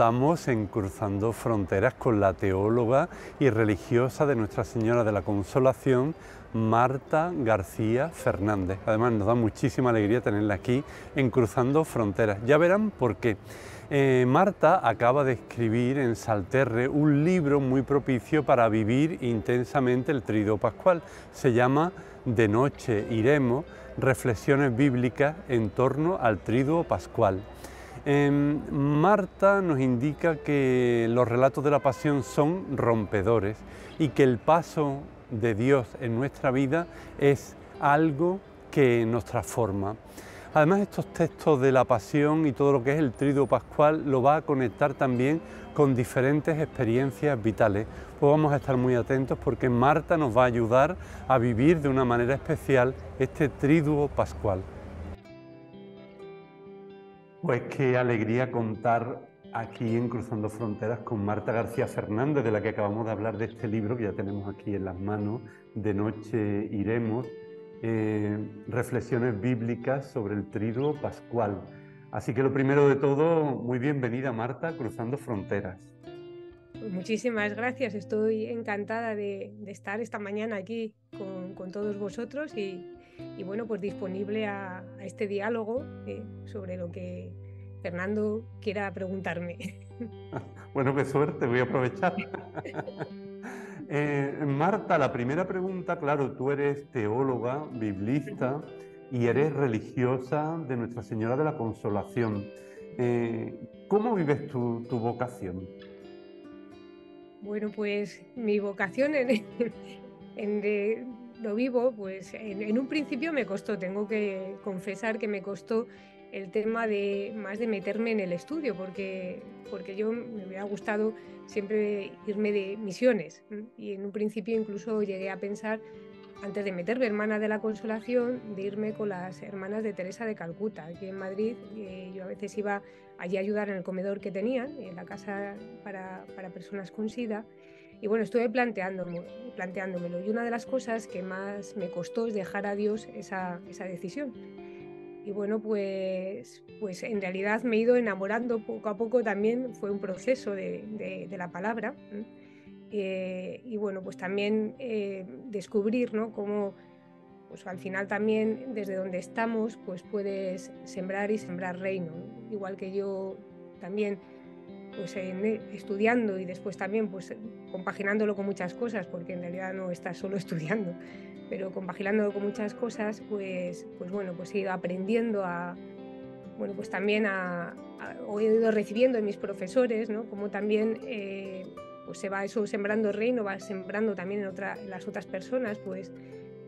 estamos en Cruzando Fronteras con la teóloga y religiosa de Nuestra Señora de la Consolación, Marta García Fernández. Además nos da muchísima alegría tenerla aquí en Cruzando Fronteras. Ya verán por qué. Eh, Marta acaba de escribir en Salterre un libro muy propicio para vivir intensamente el Triduo pascual. Se llama De noche iremos, reflexiones bíblicas en torno al triduo pascual. Em, Marta nos indica que los relatos de la pasión son rompedores y que el paso de Dios en nuestra vida es algo que nos transforma. Además, estos textos de la pasión y todo lo que es el triduo pascual lo va a conectar también con diferentes experiencias vitales. Pues vamos a estar muy atentos porque Marta nos va a ayudar a vivir de una manera especial este triduo pascual. Pues qué alegría contar aquí en Cruzando Fronteras con Marta García Fernández, de la que acabamos de hablar de este libro que ya tenemos aquí en las manos, De Noche Iremos, eh, Reflexiones Bíblicas sobre el Trigo Pascual. Así que lo primero de todo, muy bienvenida Marta, Cruzando Fronteras. Muchísimas gracias, estoy encantada de, estar esta mañana aquí con, con todos vosotros y, y bueno, pues disponible a, este diálogo eh, sobre lo que Fernando quiera preguntarme. Bueno, qué suerte, voy a aprovechar. Eh, Marta, la primera pregunta, claro, tú eres teóloga, biblista y eres religiosa de Nuestra Señora de la Consolación. Eh, ¿Cómo vives tu, vocación? Bueno, pues mi vocación en, lo vivo, pues en, un principio me costó, tengo que confesar que me costó el tema de más de meterme en el estudio, porque, porque yo me hubiera gustado siempre irme de misiones. Y en un principio incluso llegué a pensar, antes de meterme hermana de la consolación, de irme con las hermanas de Teresa de Calcuta. Aquí en Madrid eh, yo a veces iba allí a ayudar en el comedor que tenían, en la casa para personas con SIDA y bueno, estuve planteándome, planteándomelo y una de las cosas que más me costó es dejar a Dios esa, esa decisión. Y bueno, pues, pues en realidad me he ido enamorando poco a poco también, fue un proceso de, de, la palabra. Eh, y bueno, pues también eh, descubrir ¿no? cómo pues al final también desde donde estamos pues puedes sembrar y sembrar reino. Igual que yo también pues, e, estudiando y después también pues, compaginándolo con muchas cosas, porque en realidad no estás solo estudiando, pero compaginándolo con muchas cosas, pues, pues bueno, pues he ido aprendiendo a, bueno, pues también he ido recibiendo de mis profesores, ¿no? Como también eh, pues se va eso sembrando reino, va sembrando también en, otra, las otras personas, pues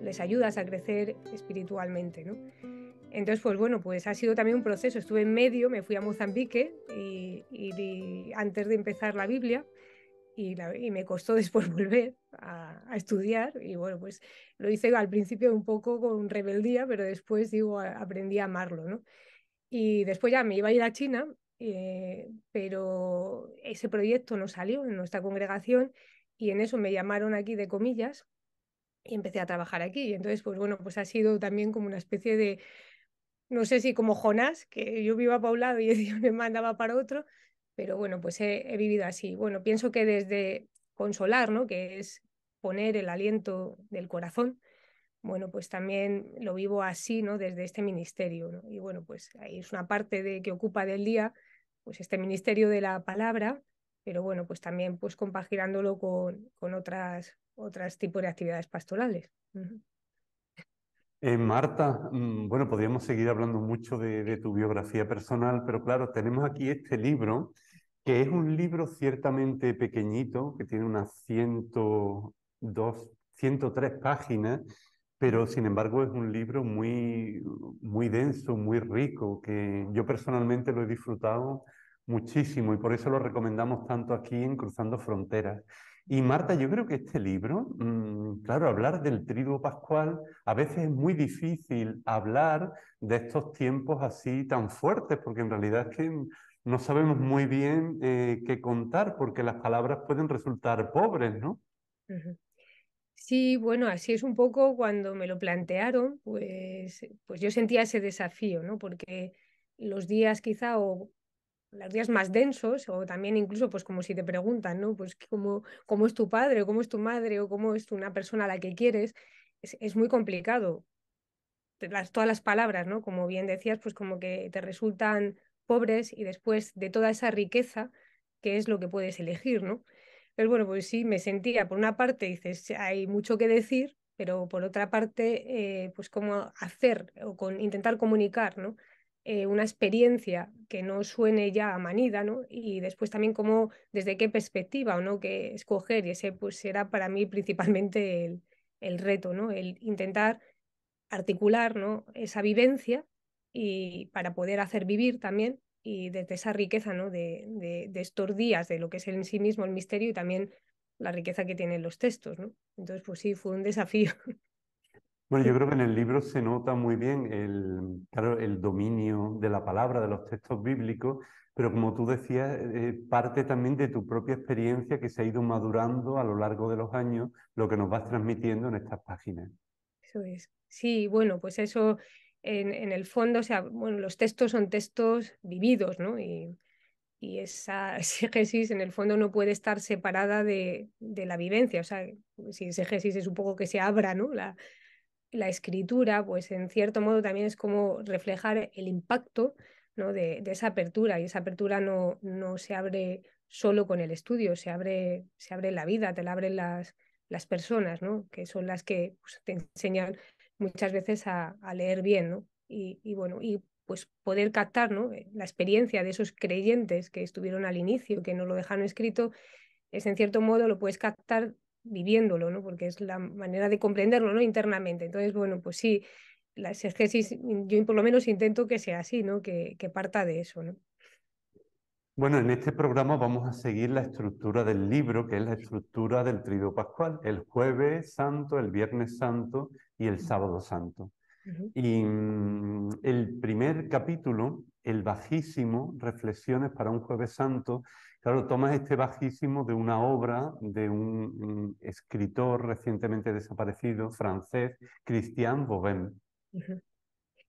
les ayudas a crecer espiritualmente, ¿no? Entonces, pues bueno, pues ha sido también un proceso. Estuve en medio, me fui a Mozambique y, antes de empezar la Biblia y, me costó después volver a, estudiar. Y bueno, pues lo hice al principio un poco con rebeldía, pero después, digo, aprendí a amarlo, ¿no? Y después ya me iba a ir a China, eh, pero ese proyecto no salió en nuestra congregación y en eso me llamaron aquí de comillas y empecé a trabajar aquí. Y entonces, pues bueno, pues ha sido también como una especie de no sé si como Jonás, que yo vivo para un lado y Dios me mandaba para otro, pero bueno, pues he, vivido así. Bueno, pienso que desde consolar, ¿no? Que es poner el aliento del corazón, bueno, pues también lo vivo así, ¿no? Desde este ministerio, Y bueno, pues ahí es una parte de, que ocupa del día, pues este ministerio de la palabra, pero bueno, pues también pues compaginándolo con, con otras, otras tipos de actividades pastorales. Eh, Marta, mm, bueno, podríamos seguir hablando mucho de, tu biografía personal, pero claro, tenemos aquí este libro, que es un libro ciertamente pequeñito, que tiene unas 102, 103 páginas, pero sin embargo es un libro muy, muy denso, muy rico, que yo personalmente lo he disfrutado muchísimo y por eso lo recomendamos tanto aquí en Cruzando Fronteras. Y Marta, yo creo que este libro, mm, claro, hablar del triduo pascual, a veces es muy difícil hablar de estos tiempos así tan fuertes, porque en realidad es que no sabemos muy bien eh, qué contar, porque las palabras pueden resultar pobres, ¿no? Sí, bueno, así es un poco cuando me lo plantearon, pues, pues yo sentía ese desafío, ¿no? Porque los días quizá o los días más densos o también incluso pues como si te preguntan, ¿no? Pues cómo, cómo es tu padre o cómo es tu madre o cómo es una persona a la que quieres, es, muy complicado. Las, todas las palabras, ¿no? Como bien decías, pues como que te resultan pobres y después de toda esa riqueza, ¿qué es lo que puedes elegir, ¿no? Pero bueno, pues sí, me sentía, por una parte, dices, hay mucho que decir, pero por otra parte, eh, pues cómo hacer o con, intentar comunicar, ¿no? Eh, una experiencia que no suene ya manida, ¿no? Y después también como desde qué perspectiva o no que escoger, y ese pues era para mí principalmente el, el reto, ¿no? El intentar articular, ¿no? Esa vivencia y para poder hacer vivir también y desde esa riqueza, ¿no? De, de, de estos días, de lo que es en sí mismo el misterio y también la riqueza que tienen los textos, ¿no? Entonces, pues sí, fue un desafío. Bueno, yo creo que en el libro se nota muy bien el, claro, el dominio de la palabra, de los textos bíblicos, pero como tú decías, eh, parte también de tu propia experiencia que se ha ido madurando a lo largo de los años, lo que nos vas transmitiendo en estas páginas. Eso es. Sí, bueno, pues eso en, el fondo, o sea, bueno, los textos son textos vividos, ¿no? Y, y esa exégesis en el fondo no puede estar separada de, la vivencia, o sea, si exégesis es un poco que se abra, ¿no? La, la escritura, pues en cierto modo también es como reflejar el impacto ¿no? de, esa apertura, y esa apertura no, no se abre solo con el estudio, se abre, se abre la vida, te la abren las, las personas, ¿no? que son las que pues, te enseñan muchas veces a, leer bien, y, bueno, y pues poder captar ¿no? Eh, la experiencia de esos creyentes que estuvieron al inicio, que no lo dejaron escrito, es en cierto modo lo puedes captar viviéndolo, ¿no? Porque es la manera de comprenderlo, ¿no? Internamente. Entonces, bueno, pues sí, la yo por lo menos intento que sea así, ¿no? Que, parta de eso, ¿no? Bueno, en este programa vamos a seguir la estructura del libro, que es la estructura del trío Pascual, el jueves santo, el viernes santo y el sábado santo. Y mm, el primer capítulo, el bajísimo, Reflexiones para un jueves santo, Claro, tomas este bajísimo de una obra de un escritor recientemente desaparecido, francés, Christian Bobin.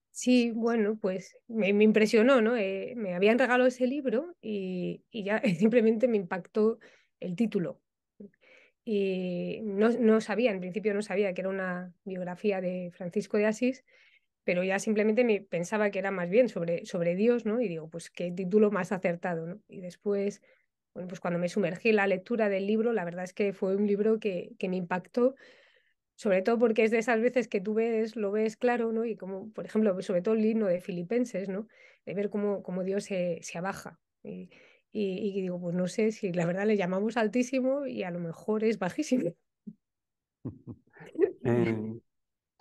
Sí, bueno, pues me, impresionó, ¿no? Eh, me habían regalado ese libro y, ya simplemente me impactó el título, y no, sabía, en principio no sabía que era una biografía de Francisco de Asís, pero ya simplemente me pensaba que era más bien sobre, sobre Dios, ¿no? Y digo, pues qué título más acertado, ¿no? Y después bueno, pues cuando me sumergí en la lectura del libro, la verdad es que fue un libro que, me impactó, sobre todo porque es de esas veces que tú ves, lo ves claro, ¿no? Y como, por ejemplo, sobre todo el himno de Filipenses, ¿no? De ver cómo, Dios se, abaja. Y, digo, pues no sé si la verdad le llamamos altísimo y a lo mejor es bajísimo. Eh,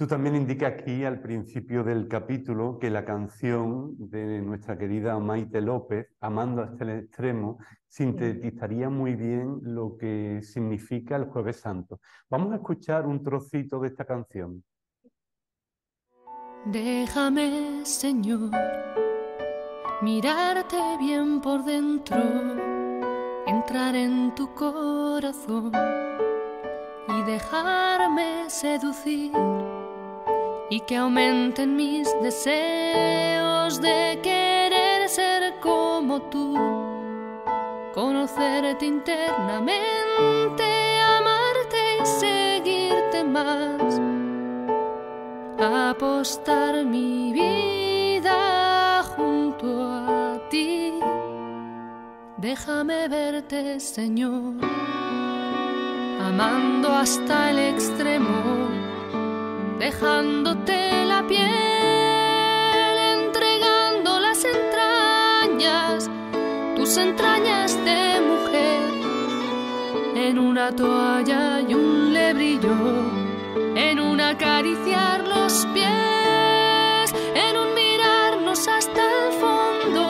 Tú también indica aquí al principio del capítulo que la canción de nuestra querida Maite López, Amando hasta el extremo, sintetizaría muy bien lo que significa el Jueves Santo. Vamos a escuchar un trocito de esta canción. Déjame, Señor, mirarte bien por dentro, entrar en tu corazón y dejarme seducir y que aumenten mis deseos de querer ser como tú, conocerte internamente, amarte y seguirte más, apostar mi vida junto a ti. Déjame verte, Señor, amando hasta el extremo dejándote la piel, entregando las entrañas, tus entrañas de mujer, en una toalla y un lebrillo, en un acariciar los pies, en un mirarnos hasta el fondo,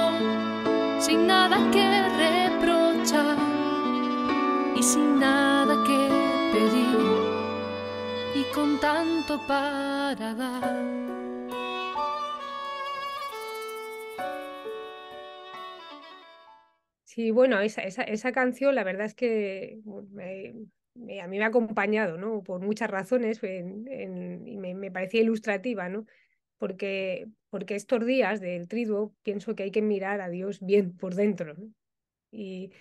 sin nada que reprochar y sin nada que pedir y con tanto para dar. Sí, bueno, esa, canción la verdad es que a mí me ha acompañado, ¿no? Por muchas razones y me, parecía ilustrativa, ¿no? Porque, porque estos días del triduo pienso que hay que mirar a Dios bien por dentro y,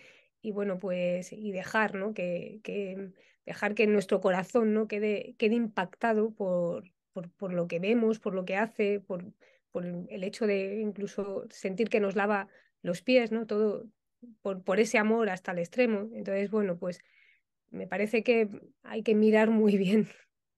y, bueno, pues y dejar, ¿no? que, que dejar que nuestro corazón no quede, quede impactado por, por, por, lo que vemos, por lo que hace, por, por, el hecho de incluso sentir que nos lava los pies, ¿no? Todo por, por ese amor hasta el extremo. Entonces, bueno, pues me parece que hay que mirar muy bien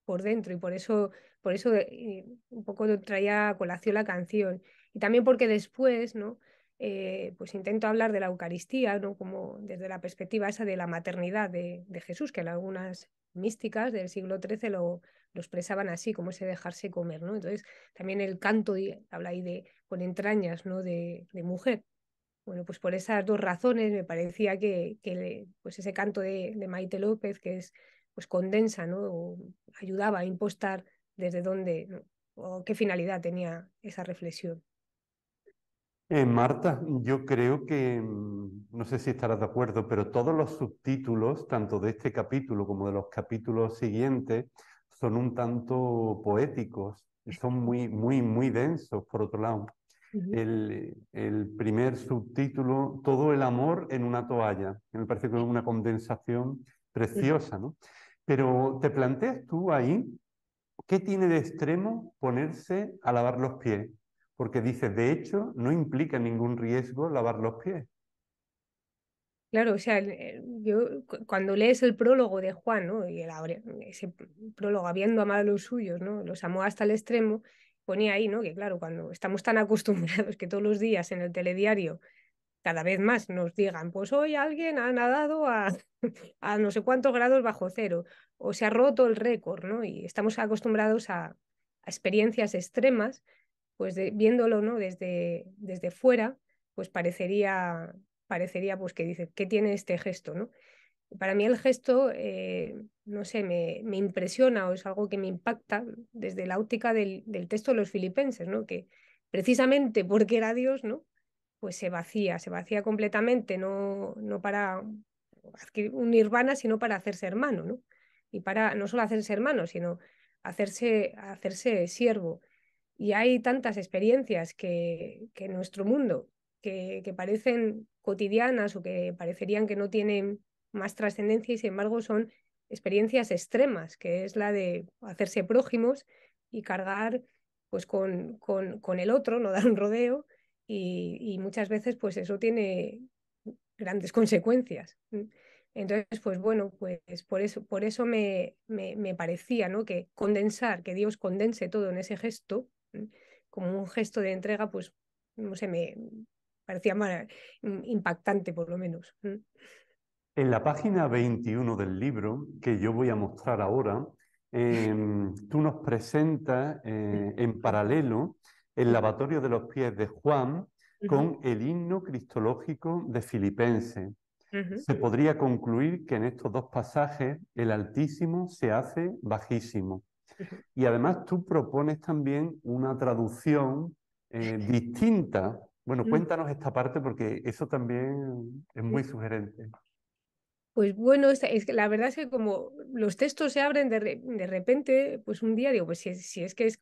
por dentro y por eso, por eso eh, un poco traía colación la canción. Y también porque después, ¿no? Eh, pues intento hablar de la Eucaristía, ¿no? como desde la perspectiva esa de la maternidad de, Jesús, que en algunas místicas del siglo XIII lo, expresaban así, como ese dejarse comer, ¿no? Entonces, también el canto habla ahí de con entrañas, ¿no? De, mujer. Bueno, pues por esas dos razones me parecía que, pues ese canto de, Maite López, que es pues condensa, ¿no? ayudaba a impostar desde dónde o qué finalidad tenía esa reflexión. Eh, Marta, yo creo que, mm, no sé si estarás de acuerdo, pero todos los subtítulos, tanto de este capítulo como de los capítulos siguientes, son un tanto poéticos, son muy, muy, muy densos, por otro lado. el, primer subtítulo, Todo el amor en una toalla, me parece que es una condensación preciosa, ¿no? Pero te planteas tú ahí, ¿qué tiene de extremo ponerse a lavar los pies? porque dice, de hecho, no implica ningún riesgo lavar los pies. Claro, o sea, eh, yo cuando lees el prólogo de Juan, ¿no? Y el, ese prólogo, habiendo amado a los suyos, ¿no? Los amó hasta el extremo, ponía ahí, ¿no? Que claro, cuando estamos tan acostumbrados que todos los días en el telediario cada vez más nos digan, pues hoy alguien ha nadado a, no sé cuántos grados bajo cero, o se ha roto el récord, ¿no? Y estamos acostumbrados a experiencias extremas, pues viéndolo ¿no? desde, desde fuera, pues parecería, parecería pues que dice, ¿qué tiene este gesto? ¿no? Para mí el gesto, eh, no sé, me, me, impresiona o es algo que me impacta desde la óptica del, texto de los filipenses, ¿no? que precisamente porque era Dios, ¿no? pues se vacía, se vacía completamente, no, no para adquirir un nirvana, sino para hacerse hermano, ¿no? y para no solo hacerse hermano, sino hacerse, hacerse siervo. Y hay tantas experiencias que, en nuestro mundo, que, que, parecen cotidianas o que parecerían que no tienen más trascendencia y sin embargo son experiencias extremas, que es la de hacerse prójimos y cargar pues con, con, el otro, no dar un rodeo, y, muchas veces pues eso tiene grandes consecuencias. Entonces, pues bueno, pues por eso, por eso me, me, parecía ¿no? que condensar, que Dios condense todo en ese gesto, como un gesto de entrega, pues no sé, me parecía impactante por lo menos. En la página 21 del libro, que yo voy a mostrar ahora, em, tú nos presentas eh, en paralelo el lavatorio de los pies de Juan con el himno cristológico de Filipense. Se podría concluir que en estos dos pasajes el Altísimo se hace bajísimo. Y además tú propones también una traducción eh, distinta. Bueno, mm. cuéntanos esta parte porque eso también es muy sugerente. Pues bueno, es, la verdad es que como los textos se abren de, repente, pues un día digo, pues si, es que es,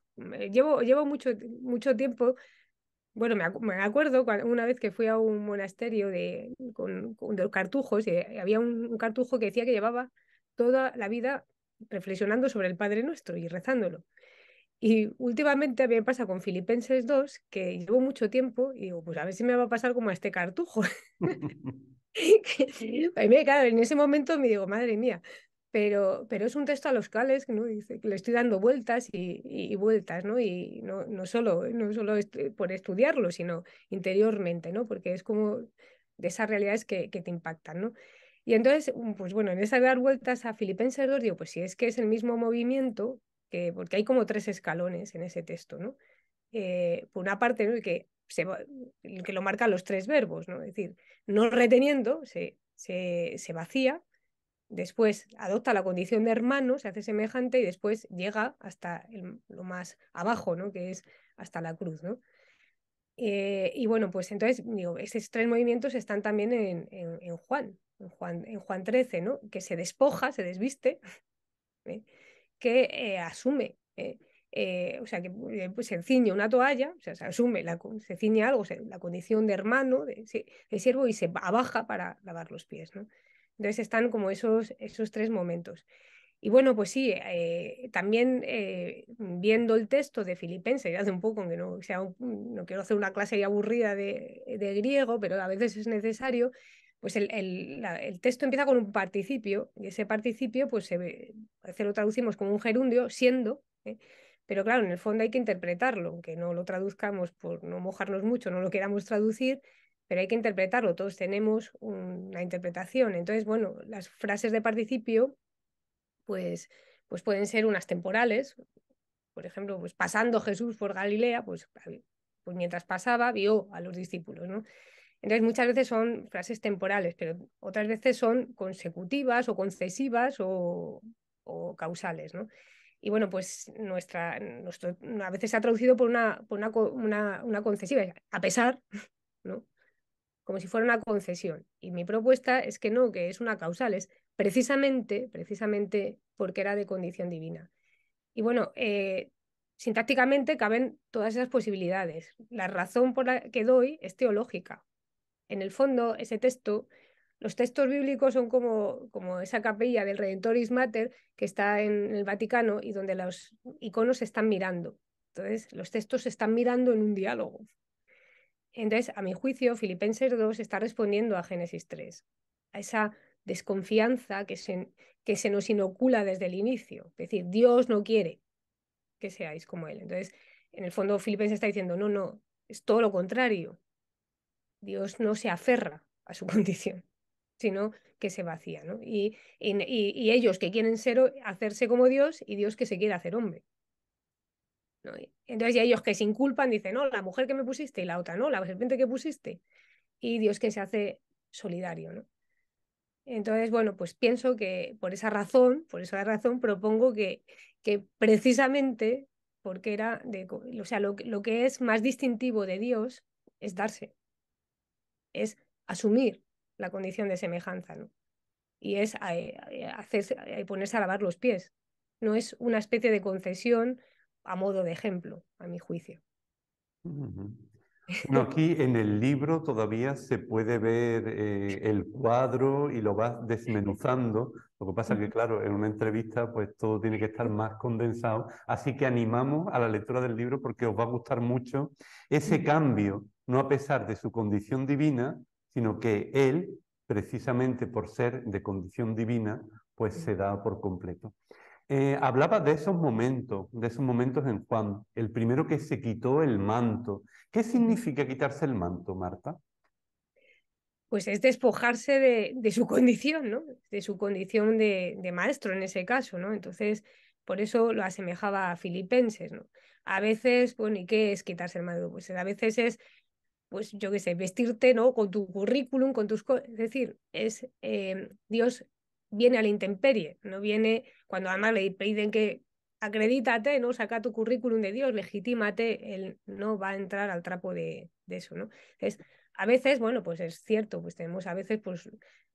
llevo, llevo mucho, mucho tiempo, bueno, me, acuerdo una vez que fui a un monasterio de, con, los cartujos, y eh, había un, cartujo que decía que llevaba toda la vida reflexionando sobre el Padre Nuestro y rezándolo. Y últimamente a mí me pasa con Filipenses 2, que llevo mucho tiempo y digo, pues a ver si me va a pasar como a este cartujo. a mí, claro, en ese momento me digo, madre mía, pero, pero es un texto a los cuales ¿no? Dice que le estoy dando vueltas y, vueltas, ¿no? Y no, solo, no solo por estudiarlo, sino interiormente, ¿no? Porque es como de esas realidades que, que te impactan, ¿no? Y entonces, mm, pues bueno, en esa dar vueltas a Filipenses 2, digo, pues si es que es el mismo movimiento, que, porque hay como tres escalones en ese texto, ¿no? Eh, por una parte, ¿no? que, que lo marcan los tres verbos, ¿no? Es decir, no reteniendo, se, se, vacía, después adopta la condición de hermano, se hace semejante y después llega hasta lo más abajo, ¿no? Que es hasta la cruz, ¿no? Eh, y bueno, pues entonces, digo, esos tres movimientos están también en, en Juan, en Juan, en Juan 13, ¿no? que se despoja, se desviste, ¿eh? que eh, asume, ¿eh? o sea, que pues se ciñe una toalla, o sea, se asume, la, se ciñe algo, la condición de hermano, de, siervo, y se abaja para lavar los pies. ¿no? Entonces están como esos, esos tres momentos. Y bueno, pues sí, también viendo el texto de Filipenses, hace un poco, aunque no, sea no quiero hacer una clase aburrida de, de, griego, pero a veces es necesario, pues el, texto empieza con un participio y ese participio pues se lo traducimos como un gerundio, siendo, ¿eh? pero claro, en el fondo hay que interpretarlo, aunque no lo traduzcamos por no mojarnos mucho, no lo queramos traducir, pero hay que interpretarlo, todos tenemos una interpretación. Entonces, bueno, las frases de participio pues, pues pueden ser unas temporales, por ejemplo, pues pasando Jesús por Galilea, pues, pues mientras pasaba vio a los discípulos, ¿no? Entonces, muchas veces son frases temporales, pero otras veces son consecutivas o concesivas o, causales, Y bueno, pues nuestra, a veces se ha traducido por una, concesiva, a pesar, ¿no? Como si fuera una concesión. Y mi propuesta es que no, que es una causal, es precisamente, precisamente porque era de condición divina. Y bueno, eh, sintácticamente caben todas esas posibilidades. La razón por la que doy es teológica, en el fondo, ese texto, los textos bíblicos son como, como esa capilla del Redentoris Mater que está en el Vaticano y donde los iconos se están mirando. Entonces, los textos se están mirando en un diálogo. Entonces, a mi juicio, Filipenses 2 está respondiendo a Génesis 3, a esa desconfianza que se, que se nos inocula desde el inicio. Es decir, Dios no quiere que seáis como Él. Entonces, en el fondo, Filipenses está diciendo, no, no, es todo lo contrario. Dios no se aferra a su condición, sino que se vacía. ¿no? Y, ellos que quieren ser, hacerse como Dios y Dios que se quiere hacer hombre. ¿no? Entonces, y ellos que se inculpan dicen, no, la mujer que me pusiste y la otra, no, la serpiente que pusiste. Y Dios que se hace solidario. ¿no? Entonces, bueno, pues pienso que por esa razón, por esa razón propongo que, que precisamente porque era de, o sea, lo que es más distintivo de Dios es darse es asumir la condición de semejanza, Y es eh, eh, eh, ponerse a lavar los pies. No es una especie de concesión a modo de ejemplo, a mi juicio. aquí en el libro todavía se puede ver el cuadro y lo vas desmenuzando. Lo que pasa es que, claro, en una entrevista pues todo tiene que estar más condensado. Así que animamos a la lectura del libro porque os va a gustar mucho ese cambio no a pesar de su condición divina, sino que él, precisamente por ser de condición divina, pues se da por completo. Eh, hablaba de esos momentos, de esos momentos en Juan, el primero que se quitó el manto. ¿Qué significa quitarse el manto, Marta? Pues es despojarse de, su condición, ¿no? De su condición de, de, maestro en ese caso, ¿no? Entonces, por eso lo asemejaba a Filipenses, ¿no? A veces, bueno, pues, ¿y qué es quitarse el manto? Pues a veces es pues yo qué sé, vestirte, ¿no? Con tu currículum, con tus cosas. Es decir, es eh, Dios viene a la intemperie, no viene cuando además le piden que acredítate, ¿no? Saca tu currículum de Dios, legitímate, él no va a entrar al trapo de, eso, ¿no? es a veces, bueno, pues es cierto, pues tenemos a veces pues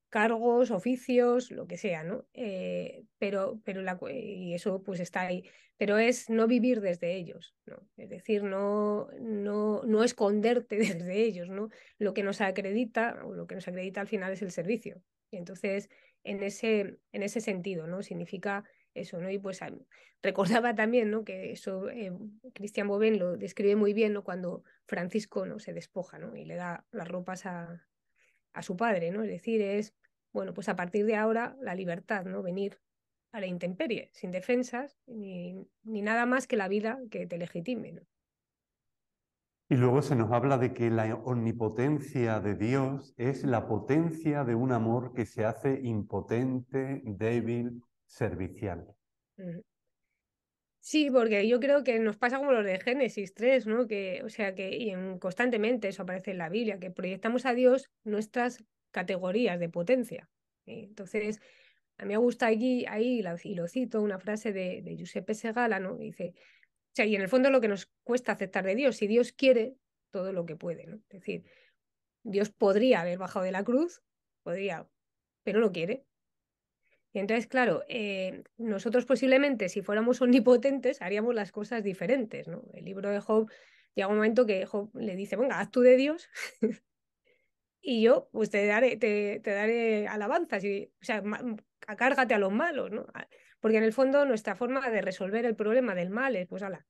cargos, oficios, lo que sea, ¿no? Eh, pero, pero y eso pues está ahí. Pero es no vivir desde ellos, ¿no? Es decir, no, no, no esconderte desde ellos, ¿no? Lo que nos acredita, o lo que nos acredita al final es el servicio. Y entonces, en ese, en ese sentido, ¿no? Significa eso, ¿no? Y pues recordaba también, ¿no? Que eso eh, Cristian Boven lo describe muy bien, ¿no? Cuando Francisco, ¿no? Se despoja, ¿no? Y le da las ropas a, a su padre, ¿no? Es decir, es, bueno, pues a partir de ahora la libertad, ¿no? Venir a la intemperie, sin defensas, ni, nada más que la vida que te legitime, Y luego se nos habla de que la omnipotencia de Dios es la potencia de un amor que se hace impotente, débil, servicial. Sí, porque yo creo que nos pasa como los de Génesis 3, ¿no? Que, o sea, que y constantemente eso aparece en la Biblia, que proyectamos a Dios nuestras categorías de potencia. Eh, entonces, a mí me gusta allí, ahí, y lo cito, una frase de, de Giuseppe Segala, ¿no? Dice, o sea, y en el fondo lo que nos cuesta aceptar de Dios, si Dios quiere, todo lo que puede, ¿no? Es decir, Dios podría haber bajado de la cruz, podría, pero no quiere entonces, claro, eh, nosotros posiblemente si fuéramos omnipotentes haríamos las cosas diferentes, ¿no? El libro de Job llega un momento que Job le dice, venga, haz tú de Dios y yo pues te daré, te, daré alabanzas, y, o sea, acárgate a los malos, ¿no? Porque en el fondo nuestra forma de resolver el problema del mal es, pues, ala,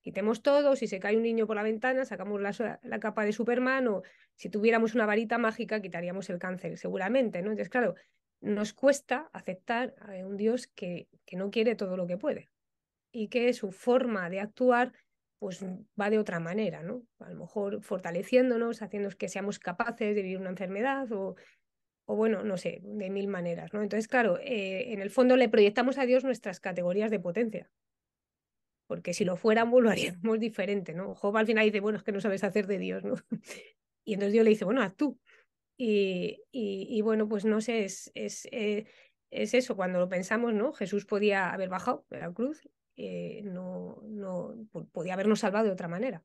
quitemos todo, si se cae un niño por la ventana, sacamos la, la, capa de Superman o si tuviéramos una varita mágica, quitaríamos el cáncer, seguramente, ¿no? Entonces, claro, nos cuesta aceptar a un Dios que, no quiere todo lo que puede y que su forma de actuar pues va de otra manera, ¿no? A lo mejor fortaleciéndonos, haciendo que seamos capaces de vivir una enfermedad o, o bueno, no sé, de mil maneras, ¿no? Entonces, claro, eh, en el fondo le proyectamos a Dios nuestras categorías de potencia, porque si lo fuéramos lo haríamos diferente, ¿no? Job al final dice, bueno, es que no sabes hacer de Dios, ¿no? Y entonces Dios le dice, bueno, haz tú. Y, bueno, pues no sé, es, es, eh, es, eso, cuando lo pensamos, ¿no? Jesús podía haber bajado de la cruz, eh, no, no, podía habernos salvado de otra manera.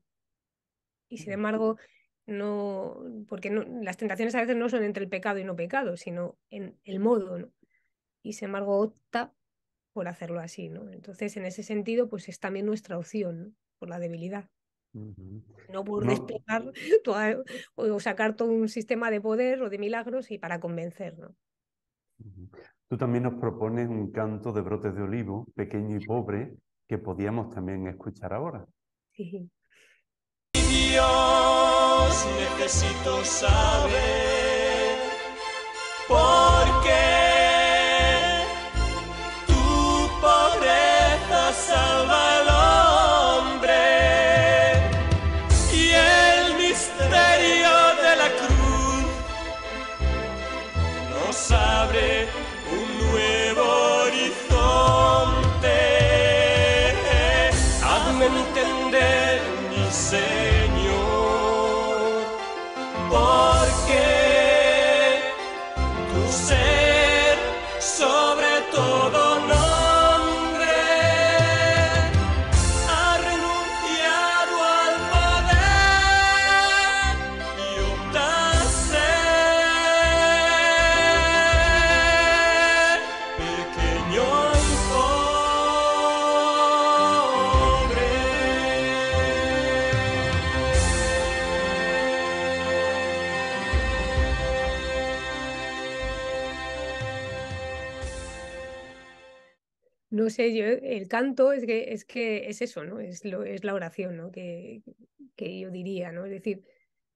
Y sin embargo, no, porque las tentaciones a veces no son entre el pecado y no pecado, sino en el modo, ¿no? Y sin embargo, opta por hacerlo así, ¿no? Entonces, en ese sentido, pues es también nuestra opción, Por la debilidad. No por desplegar o sacar todo un sistema de poder o de milagros y para convencer, Tú también nos propones un canto de brotes de olivo, pequeño y pobre, que podíamos también escuchar ahora. Sí. Dios, necesito saber por qué. el canto es que, es que es eso, ¿no? Es, lo, es la oración, ¿no? Que, que yo diría, ¿no? Es decir,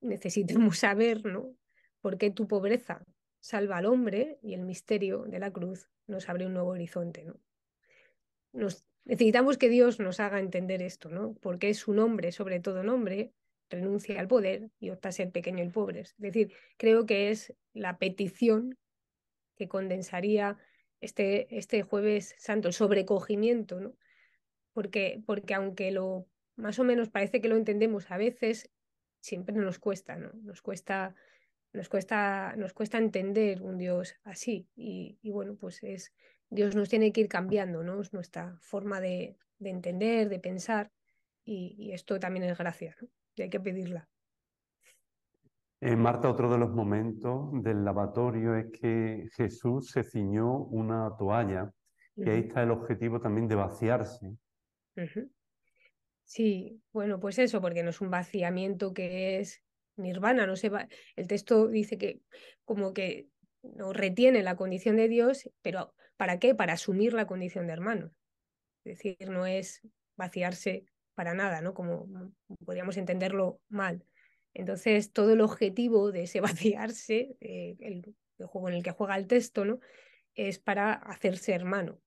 necesitamos saber, ¿no? ¿Por qué tu pobreza salva al hombre y el misterio de la cruz nos abre un nuevo horizonte, ¿no? necesitamos que Dios nos haga entender esto, ¿no? Porque es nombre, hombre, sobre todo nombre, renuncia al poder y opta a ser pequeño y pobre. Es decir, creo que es la petición que condensaría este, este, jueves santo, el sobrecogimiento, ¿no? Porque, porque aunque lo más o menos parece que lo entendemos a veces, siempre nos cuesta, ¿no? Nos cuesta, nos cuesta, nos cuesta entender un Dios así. Y, bueno, pues es, Dios nos tiene que ir cambiando, ¿no? Es nuestra forma de, de entender, de pensar, y, esto también es gracia, Y hay que pedirla. Eh, Marta, otro de los momentos del lavatorio es que Jesús se ciñó una toalla y ahí está el objetivo también de vaciarse. Sí, bueno, pues eso, porque no es un vaciamiento que es nirvana, no se El texto dice que como que no retiene la condición de Dios, pero ¿para qué? Para asumir la condición de hermano. Es decir, no es vaciarse para nada, ¿no? Como podríamos entenderlo mal. Entonces, todo el objetivo de ese vaciarse, eh, el, juego en el que juega el texto, ¿no? es para hacerse hermano.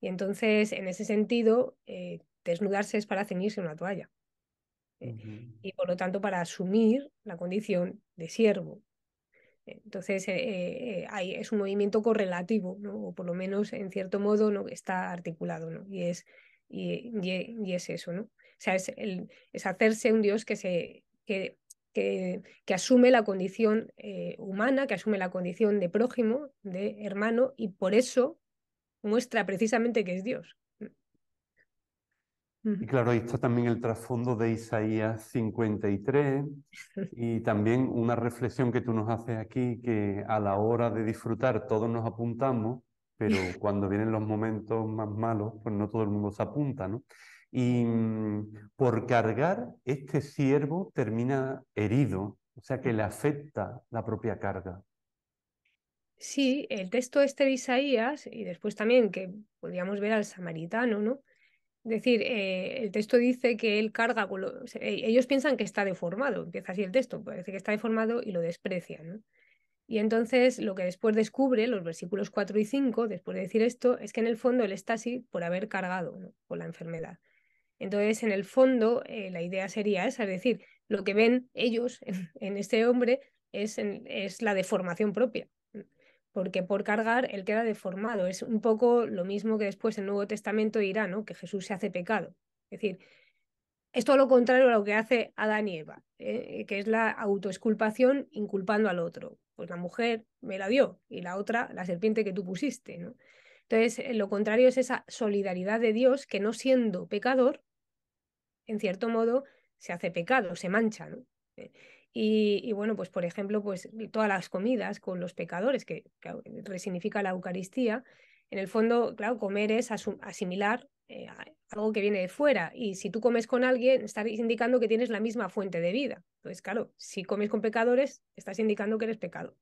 Y entonces, en ese sentido, eh, desnudarse es para ceñirse una toalla. ¿eh? Y por lo tanto, para asumir la condición de siervo. Entonces, es un movimiento correlativo, o por lo menos en cierto modo ¿no? está articulado, ¿no? y, es, es eso. ¿no? O sea, es hacerse un Dios que se que, asume la condición eh, humana, que asume la condición de prójimo, de hermano, y por eso muestra precisamente que es Dios. Y claro, ahí está también el trasfondo de Isaías 53 y también una reflexión que tú nos haces aquí, que a la hora de disfrutar todos nos apuntamos, pero cuando vienen los momentos más malos, pues no todo el mundo se apunta, ¿no? Y mm, por cargar, este siervo termina herido, o sea que le afecta la propia carga. Sí, el texto este de Isaías, y después también que podríamos ver al samaritano, ¿no? Es decir, eh, el texto dice que él carga e, ellos piensan que está deformado, empieza así el texto, parece que está deformado y lo desprecian, Y entonces lo que después descubre, los versículos 4 y 5, después de decir esto, es que en el fondo él está así por haber cargado por con la enfermedad. Entonces, en el fondo, eh, la idea sería esa, es decir, lo que ven ellos en, este hombre es, es la deformación propia, porque por cargar él queda deformado. Es un poco lo mismo que después el Nuevo Testamento dirá, ¿no? Que Jesús se hace pecado. Es decir, es todo lo contrario a lo que hace Adán y Eva, eh, que es la autoexculpación inculpando al otro. Pues la mujer me la dio y la otra la serpiente que tú pusiste, Entonces, eh, lo contrario es esa solidaridad de Dios que no siendo pecador, en cierto modo, se hace pecado, se mancha, eh, Y, bueno, pues por ejemplo, pues todas las comidas con los pecadores, que, resignifica la Eucaristía, en el fondo, claro, comer es asimilar eh, algo que viene de fuera. Y si tú comes con alguien, estás indicando que tienes la misma fuente de vida. Entonces, claro, si comes con pecadores, estás indicando que eres pecado.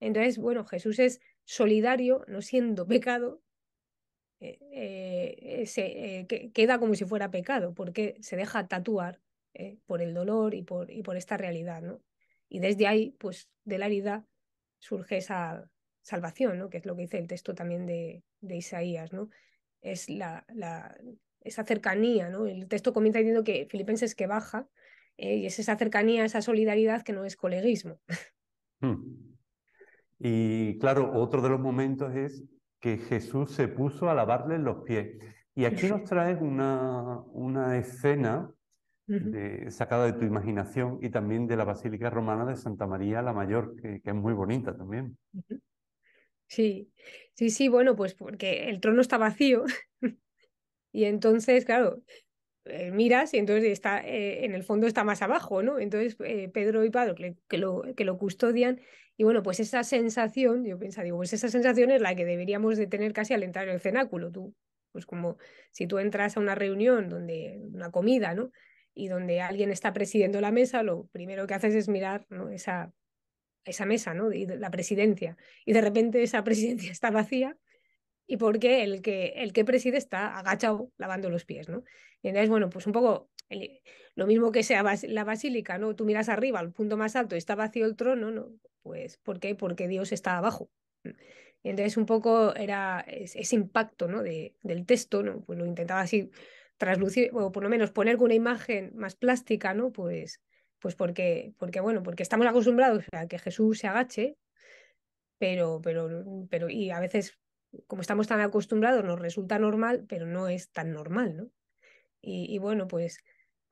Entonces, bueno, Jesús es solidario, no siendo pecado, eh, eh, eh, se, queda como si fuera pecado, porque se deja tatuar por el dolor y por, y por esta realidad, ¿no? Y desde ahí, pues de la herida surge esa salvación, ¿no? Que es lo que dice el texto también de, de Isaías, ¿no? Es la, la, esa cercanía, ¿no? El texto comienza diciendo que Filipenses que baja, y es esa cercanía, esa solidaridad que no es coleguismo. Hmm. Y claro, otro de los momentos es que Jesús se puso a lavarle los pies. Y aquí nos traes una, una escena sacada de tu imaginación y también de la Basílica Romana de Santa María la Mayor, que, es muy bonita también. Sí, sí, sí, bueno, pues porque el trono está vacío y entonces, claro, eh, miras y entonces está, eh, en el fondo está más abajo, ¿no? Entonces eh, Pedro y Pablo, lo, que lo custodian, y bueno, pues esa sensación, yo pensaba, digo, pues esa sensación es la que deberíamos de tener casi al entrar en el cenáculo. Tú, pues como si tú entras a una reunión donde, una comida, ¿no? Y donde alguien está presidiendo la mesa, lo primero que haces es mirar ¿no? esa, esa mesa, ¿no? Y la presidencia. Y de repente esa presidencia está vacía y qué el que, el que preside está agachado lavando los pies, ¿no? Y entonces, bueno, pues un poco eh, lo mismo que sea la basílica, ¿no? Tú miras arriba, al punto más alto, está vacío el trono, ¿no? Pues, ¿por qué? Porque Dios está abajo. Mm. entonces un poco era ese impacto ¿no? del texto, Pues lo intentaba así traslucir, o por lo menos poner una imagen más plástica, ¿no? Pues, pues porque, porque, bueno, porque estamos acostumbrados a que Jesús se agache, pero, pero, mm, pero, y a veces, como estamos tan acostumbrados, nos resulta normal, pero no es tan normal, ¿no? y bueno, pues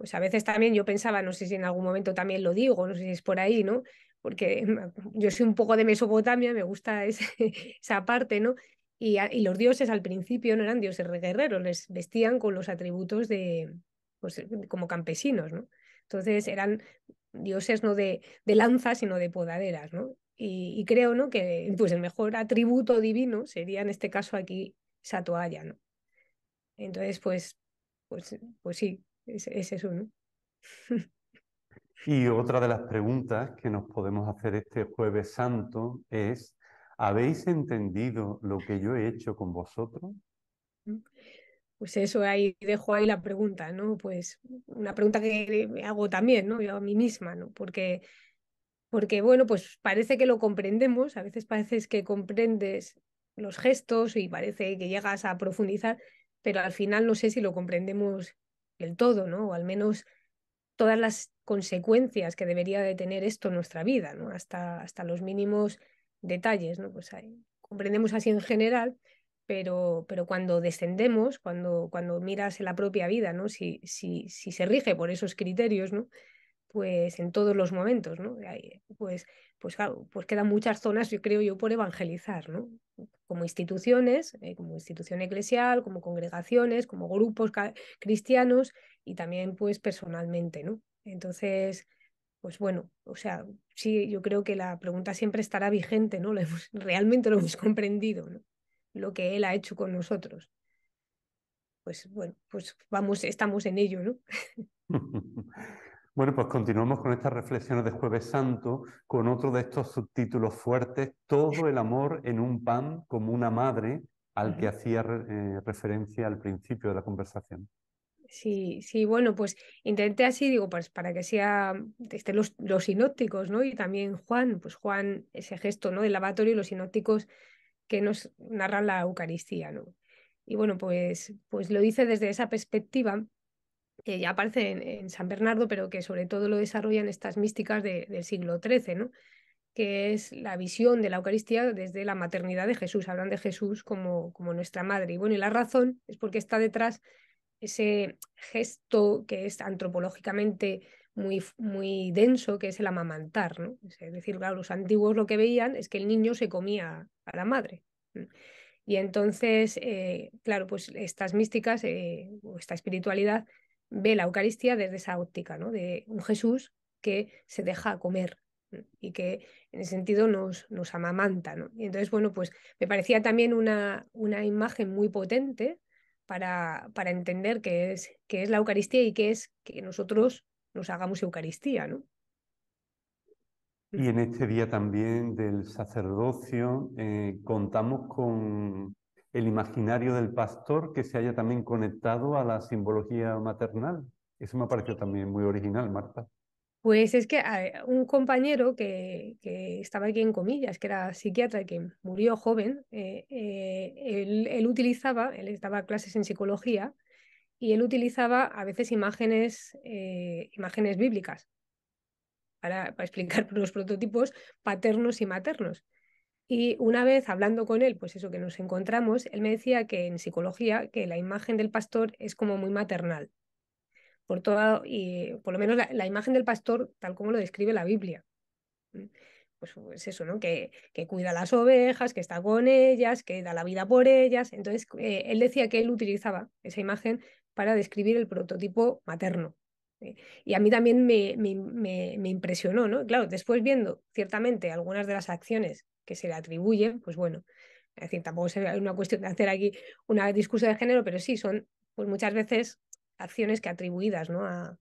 pues a veces también yo pensaba, no sé si en algún momento también lo digo, no sé si es por ahí, ¿no? Porque yo soy un poco de Mesopotamia, me gusta esa parte, ¿no? Y, y, los dioses al principio no eran dioses guerreros, les vestían con los atributos de, pues, eh, como campesinos, ¿no? Entonces eran dioses no de, de lanzas, sino de podaderas, ¿no? Y, creo, ¿no? Que pues el mejor atributo divino sería en este caso aquí esa toalla, ¿no? Entonces, pues, pues, pues sí, es ese es uno. y otra de las preguntas que nos podemos hacer este jueves santo es, ¿habéis entendido lo que yo he hecho con vosotros? Mm. Pues eso, ahí dejo ahí la pregunta, ¿no? Pues una pregunta que hago también, ¿no? Yo a mí misma, ¿no? Porque porque bueno, pues parece que lo comprendemos, a veces parece que comprendes los gestos y parece que llegas a profundizar, pero al final no sé si lo comprendemos el todo, ¿no? O al menos todas las consecuencias que debería de tener esto en nuestra vida, ¿no? Hasta, hasta los mínimos detalles, ¿no? Pues comprendemos así en general, pero, pero cuando descendemos, cuando, cuando miras en la propia vida, ¿no? Si, si, si se rige por esos criterios, ¿no? pues en todos los momentos, ¿no? Pues, pues claro, pues quedan muchas zonas, yo creo yo, por evangelizar, ¿no? Como instituciones, eh, como institución eclesial, como congregaciones, como grupos cristianos y también pues personalmente, ¿no? Entonces, pues bueno, o sea, sí, yo creo que la pregunta siempre estará vigente, ¿no? realmente lo hemos comprendido, ¿no? Lo que él ha hecho con nosotros. Pues bueno, pues vamos, estamos en ello, ¿no? Bueno, pues continuamos con estas reflexiones de Jueves Santo, con otro de estos subtítulos fuertes, Todo el amor en un pan como una madre, al que hacía eh, referencia al principio de la conversación. Sí, sí, bueno, pues intenté así, digo, pues para que sea, estén los, sinópticos, ¿no? Y también Juan, pues Juan, ese gesto, ¿no? Del lavatorio y los sinópticos que nos narran la Eucaristía, ¿no? Y bueno, pues, pues lo hice desde esa perspectiva que ya aparece en, San Bernardo, pero que sobre todo lo desarrollan estas místicas del siglo XIII, ¿no? que es la visión de la Eucaristía desde la maternidad de Jesús, hablan de Jesús como, como nuestra madre. Y bueno, y la razón es porque está detrás ese gesto que es antropológicamente muy, muy denso, que es el amamantar. ¿no? Es decir, claro, los antiguos lo que veían es que el niño se comía a la madre. Y entonces, eh, claro, pues estas místicas eh, o esta espiritualidad ve la Eucaristía desde esa óptica, ¿no? De un Jesús que se deja comer y que en ese sentido nos, nos amamanta, ¿no? Y entonces, bueno, pues me parecía también una, una imagen muy potente para, para entender qué es, qué es la Eucaristía y qué es que nosotros nos hagamos Eucaristía, ¿no? Y en este día también del sacerdocio eh, contamos con el imaginario del pastor que se haya también conectado a la simbología maternal. Eso me ha parecido también muy original, Marta. Pues es que eh, un compañero que, estaba aquí en comillas, que era psiquiatra, y que murió joven, eh, eh, él, utilizaba, él daba clases en psicología, y él utilizaba a veces imágenes, imágenes bíblicas para, para explicar los prototipos paternos y maternos. Y una vez hablando con él, pues eso que nos encontramos, él me decía que en psicología, que la imagen del pastor es como muy maternal. Por todo, y por lo menos la, imagen del pastor, tal como lo describe la Biblia. Mm, pues, es pues eso, ¿no? Que, que, cuida las ovejas, que está con ellas, que da la vida por ellas. Entonces, eh, él decía que él utilizaba esa imagen para describir el prototipo materno. Eh, y a mí también me, me, me, impresionó, ¿no? Claro, después viendo ciertamente algunas de las acciones que se le atribuyen, pues bueno, tampoco es una cuestión de hacer aquí una discurso de género, pero sí, son pues muchas veces acciones que atribuidas ¿no? a,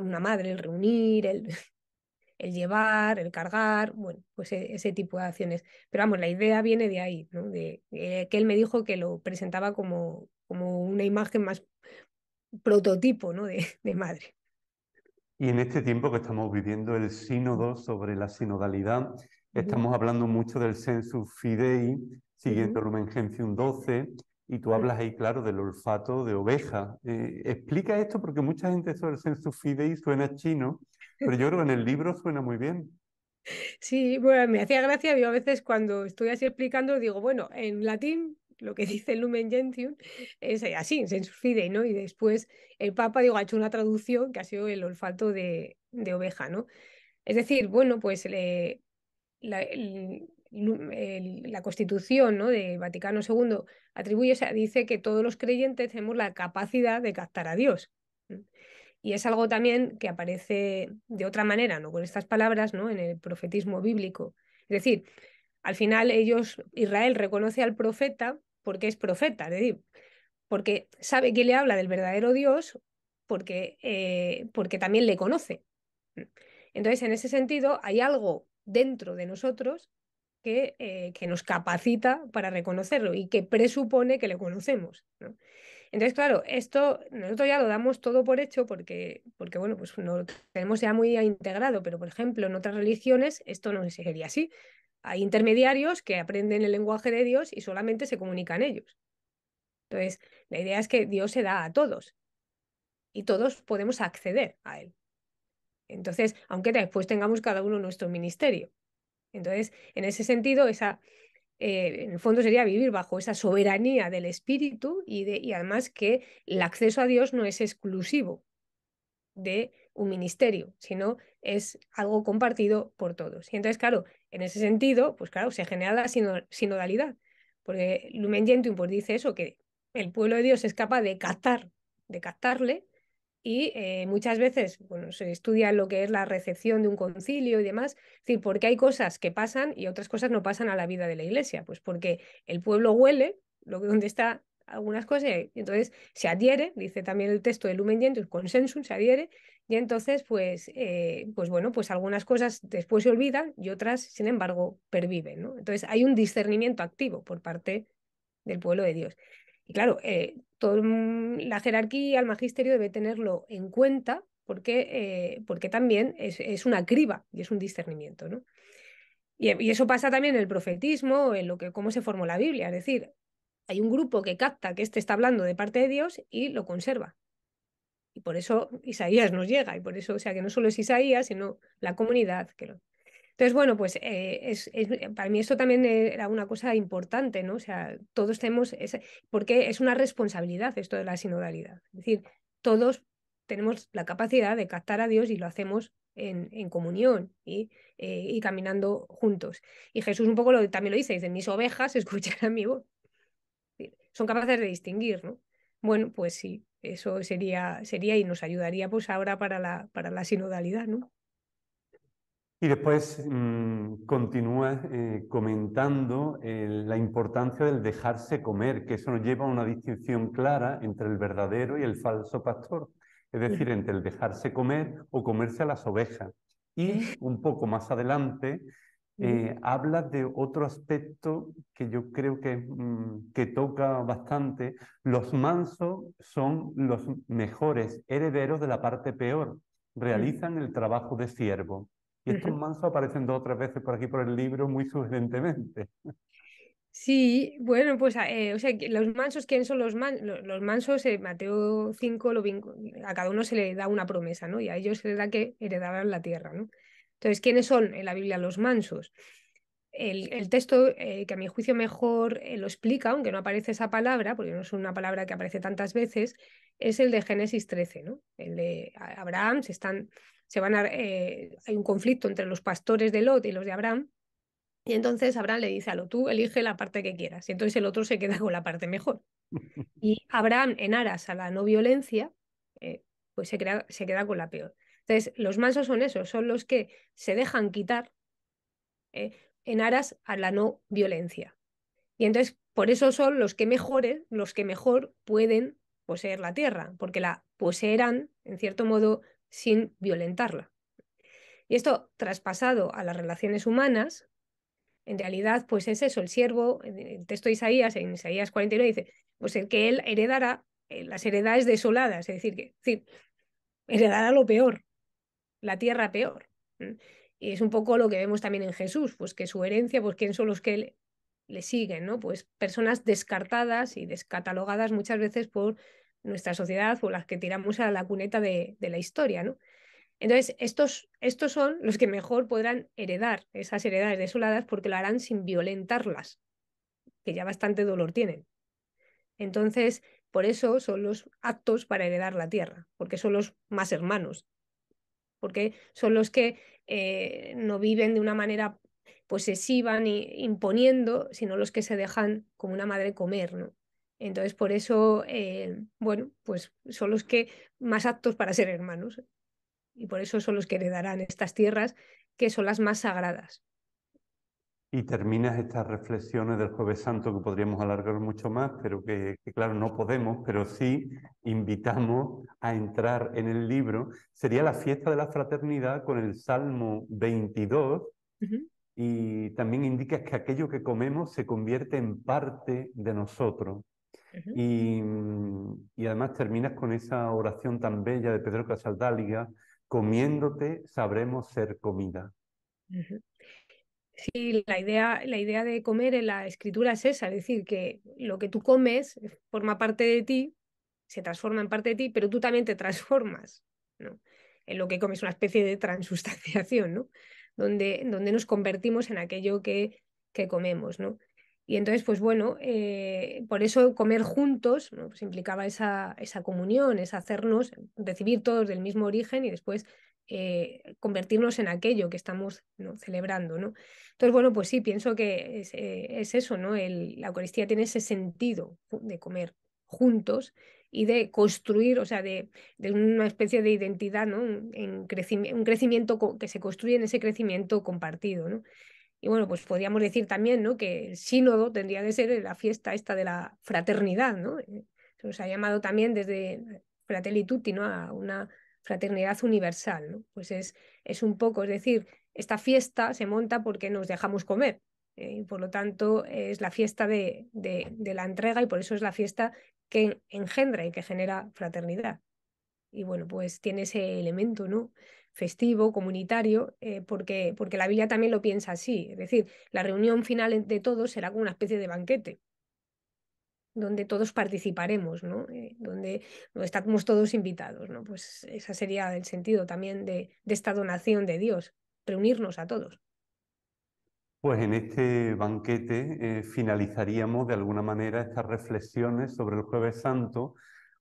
una madre, el reunir, el, llevar, el cargar, bueno, pues e, ese tipo de acciones. Pero vamos, la idea viene de ahí, ¿no? Eh, que él me dijo que lo presentaba como, como una imagen más prototipo ¿no? de, de madre. Y en este tiempo que estamos viviendo el sínodo sobre la sinodalidad, Estamos hablando mucho del sensus fidei, siguiendo Lumen Gentium 12, y tú hablas ahí, claro, del olfato de oveja. Eh, explica esto porque mucha gente sobre el sensus fidei suena chino, pero yo creo que en el libro suena muy bien. Sí, bueno, me hacía gracia, yo a veces cuando estoy así explicando digo, bueno, en latín lo que dice el Lumen Gentium es eh, así, sensus fidei, ¿no? Y después el Papa, digo, ha hecho una traducción que ha sido el olfato de, de oveja, ¿no? Es decir, bueno, pues la, Constitución ¿no? de Vaticano II atribuye, dice que todos los creyentes tenemos la capacidad de captar a Dios. Y es algo también que aparece de otra manera, no con estas palabras, ¿no? en el profetismo bíblico. Es decir, al final ellos, Israel reconoce al profeta porque es profeta, porque sabe que le habla del verdadero Dios, porque, eh, porque también le conoce. Entonces, en ese sentido, hay algo dentro de nosotros que, eh, que, nos capacita para reconocerlo y que presupone que lo conocemos. Entonces, claro, esto nosotros ya lo damos todo por hecho porque, porque bueno, pues no tenemos ya muy integrado, pero por ejemplo, en otras religiones esto no sería así. Hay intermediarios que aprenden el lenguaje de Dios y solamente se comunican ellos. Entonces, la idea es que Dios se da a todos y todos podemos acceder a él. Entonces, aunque después tengamos cada uno nuestro ministerio. Entonces, en ese sentido, esa, eh, en el fondo sería vivir bajo esa soberanía del espíritu y, de, y además que el acceso a Dios no es exclusivo de un ministerio, sino es algo compartido por todos. Y entonces, claro, en ese sentido, pues claro, se genera la sinodalidad, porque Lumen Gentium pues dice eso, que el pueblo de Dios es capaz de captar, de captarle y eh, muchas veces bueno, se estudia lo que es la recepción de un concilio y demás, es decir, porque hay cosas que pasan y otras cosas no pasan a la vida de la iglesia, pues porque el pueblo huele lo que donde está algunas cosas y entonces se adhiere, dice también el texto de Lumen el consensum se adhiere y entonces pues, eh, pues bueno, pues algunas cosas después se olvidan y otras sin embargo perviven, Entonces hay un discernimiento activo por parte del pueblo de Dios. Y claro, eh, toda la jerarquía, al magisterio debe tenerlo en cuenta porque, eh, porque también es, una criba y es un discernimiento. ¿no? Y, eso pasa también en el profetismo, en lo que, cómo se formó la Biblia. Es decir, hay un grupo que capta que este está hablando de parte de Dios y lo conserva. Y por eso Isaías nos llega, y por eso, o sea, que no solo es Isaías, sino la comunidad que lo... Entonces, bueno, pues eh, es, eh, para mí esto también eh, era una cosa importante, ¿no? O sea, todos tenemos, porque es una responsabilidad esto de la sinodalidad. Es decir, todos tenemos la capacidad de captar a Dios y lo hacemos en, en comunión y, caminando juntos. Y Jesús un poco lo, también lo dice, dice, mis ovejas escucharán mi voz. Son capaces de distinguir, ¿no? Bueno, pues sí, eso sería, sería y nos ayudaría pues ahora para la, para la sinodalidad, ¿no? Y después mm, continúa eh, comentando eh, la importancia del dejarse comer, que eso nos lleva a una distinción clara entre el verdadero y el falso pastor, es decir, entre el dejarse comer o comerse a las ovejas. Y un poco más adelante eh, habla de otro aspecto que yo creo mm, que, toca bastante. Los mansos son los mejores herederos de la parte peor, realizan el trabajo de siervo. Y estos mansos aparecen dos o tres veces por aquí por el libro muy sugerentemente. Sí, bueno, pues eh, o sea, los mansos, ¿quiénes son los mansos? Los, mansos, eh, Mateo 5, a cada uno se le da una promesa, ¿no? Y a ellos se les da que heredarán la tierra, ¿no? Entonces, ¿quiénes son en la Biblia los mansos? El, texto eh, que a mi juicio mejor lo explica, aunque no aparece esa palabra, porque no es una palabra que aparece tantas veces, es el de Génesis 13, ¿no? El de Abraham, se están se van a, eh, hay un conflicto entre los pastores de Lot y los de Abraham, y entonces Abraham le dice a Lot, tú elige la parte que quieras, y entonces el otro se queda con la parte mejor. Y Abraham, en aras a la no violencia, eh, pues se, se queda con la peor. Entonces, los mansos son esos, son los que se dejan quitar eh, en aras a la no violencia. Y entonces, por eso son los que mejores, los que mejor pueden poseer la tierra, porque la poseerán, en cierto modo, sin violentarla. Y esto traspasado a las relaciones humanas, en realidad, pues es eso, el siervo, en el texto de Isaías, en Isaías 49, dice, pues el que él heredará eh, las heredades desoladas, es decir, que heredará lo peor, la tierra peor. Y es un poco lo que vemos también en Jesús, pues que su herencia, pues quién son los que le, le siguen, ¿no? Pues personas descartadas y descatalogadas muchas veces por nuestra sociedad o las que tiramos a la cuneta de, la historia, ¿no? Entonces, estos, estos son los que mejor podrán heredar esas heredades desoladas porque lo harán sin violentarlas, que ya bastante dolor tienen. Entonces, por eso son los actos para heredar la tierra, porque son los más hermanos, porque son los que eh, no viven de una manera posesiva ni imponiendo, sino los que se dejan como una madre comer, ¿no? Entonces, por eso, eh, bueno, pues son los que más aptos para ser hermanos. Y por eso son los que heredarán estas tierras, que son las más sagradas. Y terminas estas reflexiones del Jueves Santo, que podríamos alargar mucho más, pero que, claro, no podemos, pero sí invitamos a entrar en el libro. Sería la fiesta de la fraternidad con el Salmo 22, y también indicas que aquello que comemos se convierte en parte de nosotros. Mm, y, además terminas con esa oración tan bella de Pedro Casaldáliga, comiéndote sabremos ser comida. Sí, la idea, la idea de comer en la escritura es esa, es decir, que lo que tú comes forma parte de ti, se transforma en parte de ti, pero tú también te transformas, ¿no? En lo que comes, una especie de transustanciación, ¿no? Donde, donde nos convertimos en aquello que, que comemos, ¿no? Y entonces, pues bueno, eh, por eso comer juntos pues implicaba esa, esa comunión, es hacernos, recibir todos del mismo origen y después eh, convertirnos en aquello que estamos celebrando. ¿no? Entonces, bueno, pues sí, pienso que es, eh, eso, ¿no? la Eucaristía tiene ese sentido de comer juntos y de construir, o sea, de, una especie de identidad, ¿no? en crecimiento, un crecimiento que se construye en ese crecimiento compartido, ¿no? Y bueno, pues podríamos decir también ¿no? que el sínodo tendría que ser la fiesta esta de la fraternidad, ¿no? Eh, se nos ha llamado también desde Fratelli Tutti ¿no? a una fraternidad universal, ¿no? Pues es, es un poco, es decir, esta fiesta se monta porque nos dejamos comer, eh, y por lo tanto es la fiesta de, de, de, la entrega y por eso es la fiesta que engendra y que genera fraternidad. Y bueno, pues tiene ese elemento, ¿no? festivo, comunitario, eh, porque, porque la villa también lo piensa así. Es decir, la reunión final de todos será como una especie de banquete donde todos participaremos, ¿no? Eh, donde, estamos todos invitados, ¿no? Pues ese sería el sentido también de, de esta donación de Dios, reunirnos a todos. Pues en este banquete eh, finalizaríamos de alguna manera estas reflexiones sobre el jueves santo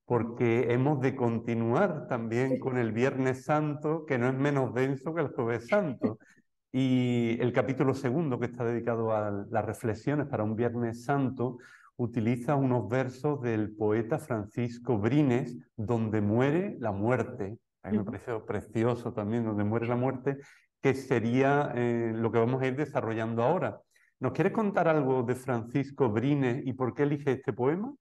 porque hemos de continuar también con el Viernes Santo, que no es menos denso que el Jueves Santo. Y el capítulo segundo, que está dedicado a las reflexiones para un Viernes Santo, utiliza unos versos del poeta Francisco Brines, donde muere la muerte. A me precioso también, donde muere la muerte, que sería eh, lo que vamos a ir desarrollando ahora. ¿Nos quieres contar algo de Francisco Brines y por qué elige este poema?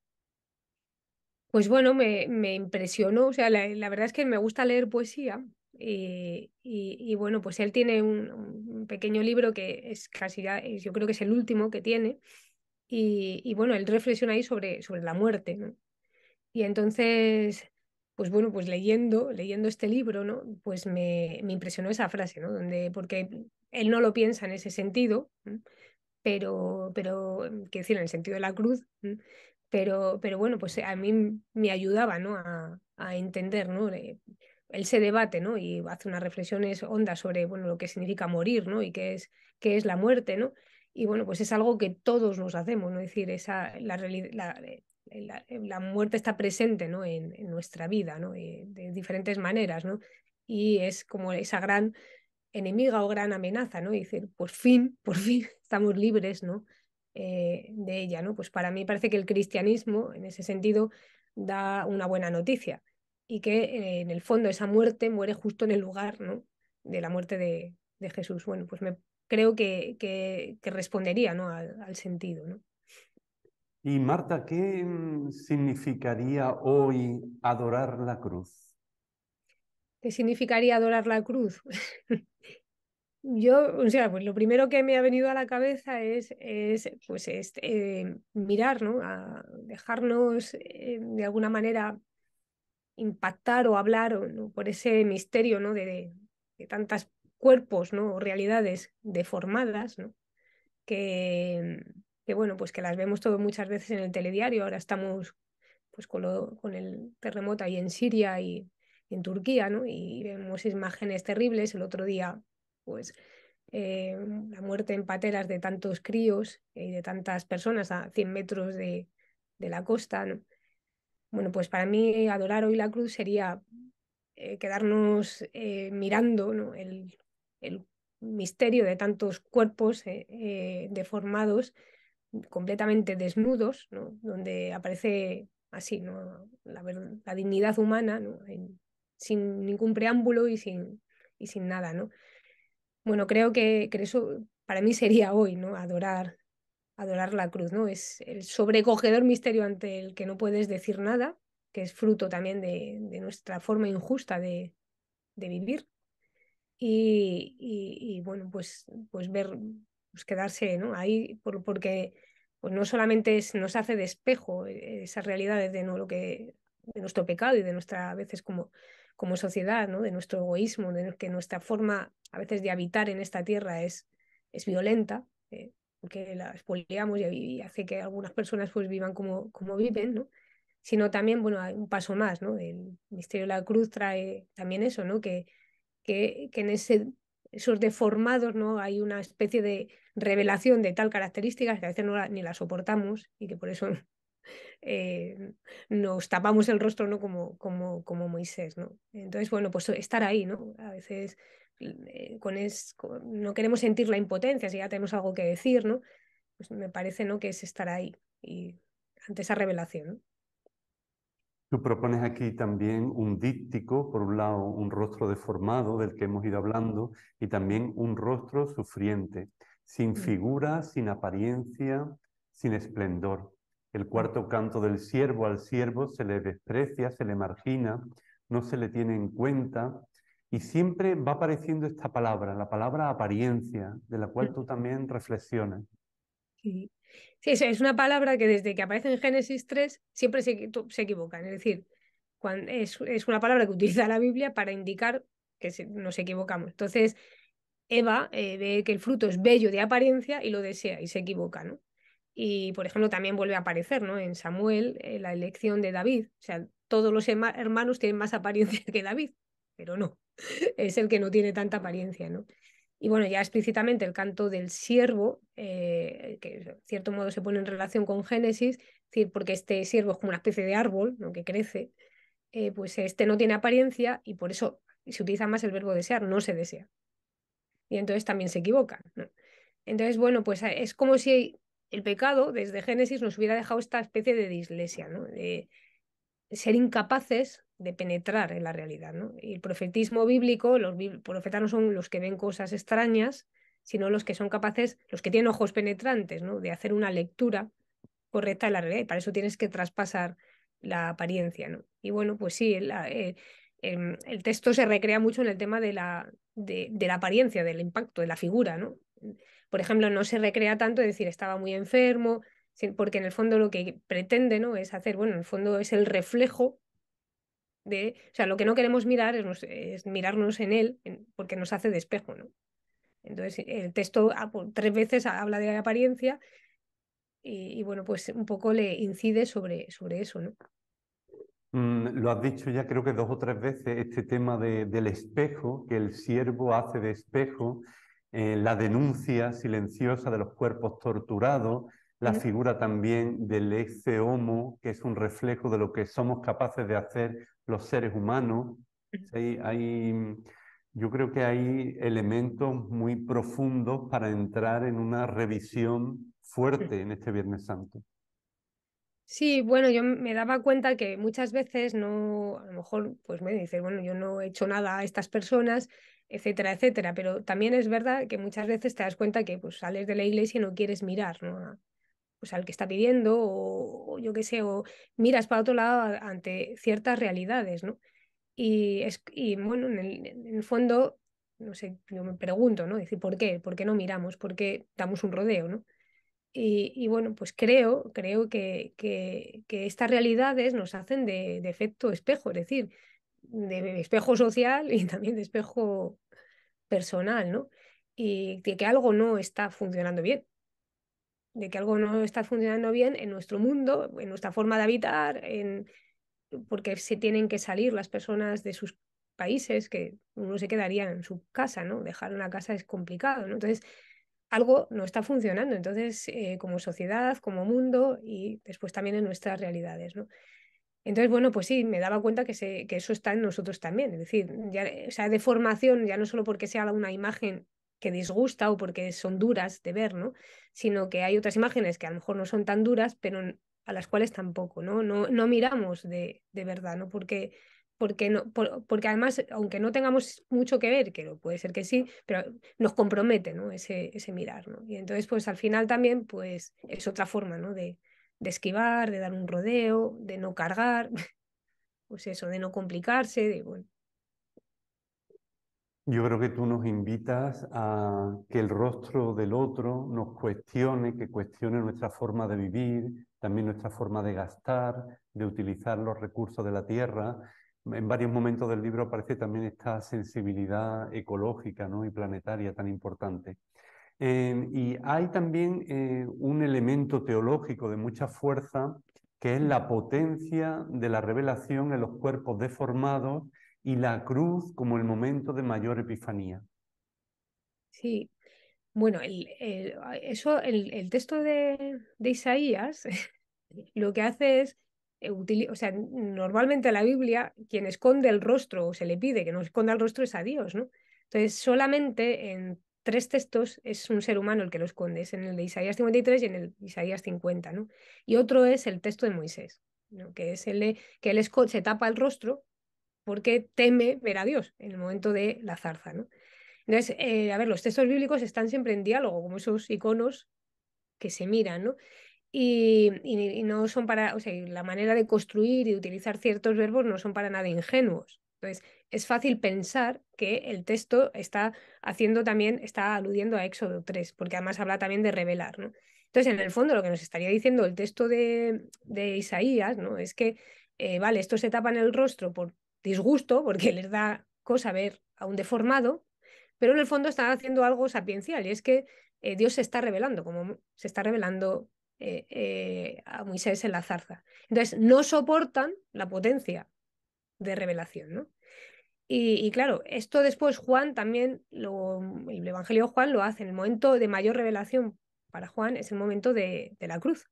pues bueno, me, me impresionó, o sea, la, verdad es que me gusta leer poesía. Eh, y, bueno, pues él tiene un, pequeño libro que es casi ya, eh, yo creo que es el último que tiene, y, bueno, él reflexiona ahí sobre, sobre la muerte, Y entonces, pues bueno, pues leyendo, leyendo este libro, ¿no? Pues me, me impresionó esa frase, ¿no? Donde, porque él no lo piensa en ese sentido, pero, pero, quiero decir, en el sentido de la cruz, pero, bueno, pues eh, a mí me ayudaba ¿no? a, entender, ¿no? él eh, se debate, ¿no? Y hace unas reflexiones hondas sobre, bueno, lo que significa morir, ¿no? Y qué es, qué es la muerte, ¿no? Y bueno, pues es algo que todos nos hacemos, ¿no? Es decir, esa, la, eh, la, muerte está presente, ¿no? En, nuestra vida, ¿no? de diferentes maneras, ¿no? Y es como esa gran enemiga o gran amenaza, ¿no? Y decir, por fin, por fin estamos libres, ¿no? Eh, de ella. ¿no? Pues para mí parece que el cristianismo, en ese sentido, da una buena noticia y que en el fondo esa muerte muere justo en el lugar ¿no? de la muerte de, de Jesús. Bueno, pues me, creo que, que, respondería ¿no? al, sentido. ¿no? Y Marta, ¿qué mm, significaría hoy adorar la cruz? ¿Qué significaría adorar la cruz? Yo, o sea, pues lo primero que me ha venido a la cabeza es, es pues, este, mirar, ¿no? A dejarnos eh, de alguna manera impactar o hablar ¿no? por ese misterio, ¿no? De, de tantos cuerpos, ¿no? O realidades deformadas, ¿no? Que, bueno, pues que las vemos todo muchas veces en el telediario. Ahora estamos, pues, con, lo, con el terremoto ahí en Siria y en Turquía, ¿no? Y vemos imágenes terribles. El otro día pues eh, la muerte en pateras de tantos críos y de tantas personas a 100 metros de, la costa. Bueno, pues para mí adorar hoy la cruz sería eh, quedarnos eh, mirando ¿no? el, misterio de tantos cuerpos deformados, completamente desnudos, ¿no? donde aparece así ¿no? la, dignidad humana sin ningún preámbulo y sin, y sin nada. ¿no? Bueno, creo que, eso para mí sería hoy, ¿no? Adorar, adorar la cruz, ¿no? Es el sobrecogedor misterio ante el que no puedes decir nada, que es fruto también de, nuestra forma injusta de, vivir. Y, y, bueno, pues, pues ver, pues quedarse ¿no? ahí, por, porque pues no solamente nos hace despejo eh, esas realidades de, ¿no? lo que, de nuestro pecado y de nuestra a veces como como sociedad, ¿no? de nuestro egoísmo, de que nuestra forma a veces de habitar en esta tierra es, es violenta, porque eh, la expoliamos y, hace que algunas personas pues vivan como, como viven, ¿no? sino también, bueno, hay un paso más, ¿no? El misterio de la cruz trae también eso, ¿no? Que, que, en ese, esos deformados, ¿no? Hay una especie de revelación de tal característica que a veces no ni la soportamos y que por eso eh, nos tapamos el rostro ¿no? como, como, como Moisés. ¿no? Entonces, bueno, pues estar ahí, ¿no? A veces eh, con es, no queremos sentir la impotencia, si ya tenemos algo que decir, ¿no? Pues me parece ¿no? que es estar ahí y ante esa revelación. Tú propones aquí también un díptico, por un lado un rostro deformado del que hemos ido hablando y también un rostro sufriente, sin mm. figura, sin apariencia, sin esplendor. El cuarto canto del siervo al siervo se le desprecia, se le margina, no se le tiene en cuenta y siempre va apareciendo esta palabra, la palabra apariencia, de la cual tú también reflexionas. Sí. sí, es una palabra que desde que aparece en Génesis 3 siempre se, se equivocan. Es decir, es, una palabra que utiliza la Biblia para indicar que nos equivocamos. Entonces, Eva eh, ve que el fruto es bello de apariencia y lo desea y se equivoca, ¿no? Y, por ejemplo, también vuelve a aparecer ¿no? en Samuel eh, la elección de David. O sea, todos los hermanos tienen más apariencia que David, pero no, es el que no tiene tanta apariencia. ¿no? Y bueno, ya explícitamente el canto del siervo, eh, que de cierto modo se pone en relación con Génesis, decir, porque este siervo es como una especie de árbol ¿no? que crece, eh, pues este no tiene apariencia y por eso se utiliza más el verbo desear, no se desea. Y entonces también se equivoca. Entonces, bueno, pues es como si el pecado desde Génesis nos hubiera dejado esta especie de dislesia, de ser incapaces de penetrar en la realidad. Y el profetismo bíblico, los profetas no son los que ven cosas extrañas, sino los que son capaces, los que tienen ojos penetrantes, de hacer una lectura correcta de la realidad. Y para eso tienes que traspasar la apariencia. Y bueno, pues sí, eh, em, el, texto se recrea mucho en el tema de la, de, de la apariencia, del impacto, de la figura. ¿no? por ejemplo, no se recrea tanto, es decir, estaba muy enfermo, porque en el fondo lo que pretende ¿no? es hacer, bueno, en el fondo es el reflejo de, o sea, lo que no queremos mirar es, mirarnos en él, porque nos hace de espejo ¿no? Entonces, el texto ah, pues, tres veces habla de la apariencia y, bueno, pues un poco le incide sobre, sobre eso, ¿no? Mm, lo has dicho ya creo que dos o tres veces, este tema de, del espejo, que el siervo hace de espejo, eh, la denuncia silenciosa de los cuerpos torturados, la figura también del ex homo, que es un reflejo de lo que somos capaces de hacer los seres humanos. hay, yo creo que hay elementos muy profundos para entrar en una revisión fuerte en este Viernes Santo. Sí, bueno, yo me daba cuenta que muchas veces no, a lo mejor, pues me dicen, bueno, yo no he hecho nada a estas personas, etcétera, etcétera. Pero también es verdad que muchas veces te das cuenta que pues, sales de la iglesia y no quieres mirar ¿no? Pues, al que está pidiendo o, yo qué sé, o miras para otro lado ante ciertas realidades, ¿no? Y, es, y bueno, en el, fondo, no sé, yo me pregunto, ¿no? Decir, ¿por qué? ¿Por qué no miramos? ¿Por qué damos un rodeo, ¿no? Y, y, bueno, pues creo, creo que, que, estas realidades nos hacen de, de, efecto espejo, es decir, de espejo social y también de espejo personal, ¿no? Y de que algo no está funcionando bien, de que algo no está funcionando bien en nuestro mundo, en nuestra forma de habitar, en... porque se tienen que salir las personas de sus países, que uno se quedaría en su casa, ¿no? Dejar una casa es complicado, ¿no? Entonces, algo no está funcionando, entonces, eh, como sociedad, como mundo y después también en nuestras realidades, ¿no? Entonces, bueno, pues sí, me daba cuenta que, se, que eso está en nosotros también. Es decir, ya, o sea, de formación, ya no solo porque sea una imagen que disgusta o porque son duras de ver, ¿no? Sino que hay otras imágenes que a lo mejor no son tan duras, pero a las cuales tampoco, ¿no? No, no miramos de, de verdad, ¿no? Porque, porque, no porque además, aunque no tengamos mucho que ver, que puede ser que sí, pero nos compromete, ¿no? Ese, ese mirar, ¿no? Y entonces, pues al final también, pues es otra forma, ¿no? De, de esquivar, de dar un rodeo, de no cargar, pues eso, de no complicarse, de bueno. Yo creo que tú nos invitas a que el rostro del otro nos cuestione, que cuestione nuestra forma de vivir, también nuestra forma de gastar, de utilizar los recursos de la tierra. En varios momentos del libro aparece también esta sensibilidad ecológica ¿no? y planetaria tan importante. Eh, y hay también eh, un elemento teológico de mucha fuerza, que es mm. la potencia de la revelación en los cuerpos deformados y la cruz como el momento de mayor epifanía. Sí, bueno, el, eso, el, texto de, Isaías lo que hace es, eh, o sea, normalmente la Biblia, quien esconde el rostro o se le pide que no esconda el rostro es a Dios, ¿no? Entonces, solamente en tres textos es un ser humano el que lo esconde, es en el de Isaías 53 y en el de Isaías 50, ¿no? Y otro es el texto de Moisés, ¿no? que es el que él se tapa el rostro porque teme ver a Dios en el momento de la zarza, ¿no? Entonces, eh, a ver, los textos bíblicos están siempre en diálogo, como esos iconos que se miran, ¿no? Y, no son para, o sea, la manera de construir y utilizar ciertos verbos no son para nada ingenuos. Entonces, es fácil pensar que el texto está haciendo también, está aludiendo a Éxodo 3, porque además habla también de revelar, ¿no? Entonces, en el fondo, lo que nos estaría diciendo el texto de, Isaías, ¿no? Es que, eh, vale, estos se tapan el rostro por disgusto, porque les da cosa ver a un deformado, pero en el fondo están haciendo algo sapiencial, y es que eh, Dios se está revelando, como se está revelando eh, a Moisés en la zarza. Entonces, no soportan la potencia de revelación, ¿no? Y, claro, esto después Juan también, lo, mm, el Evangelio Juan lo hace, en el momento de mayor revelación para Juan es el momento de, la cruz.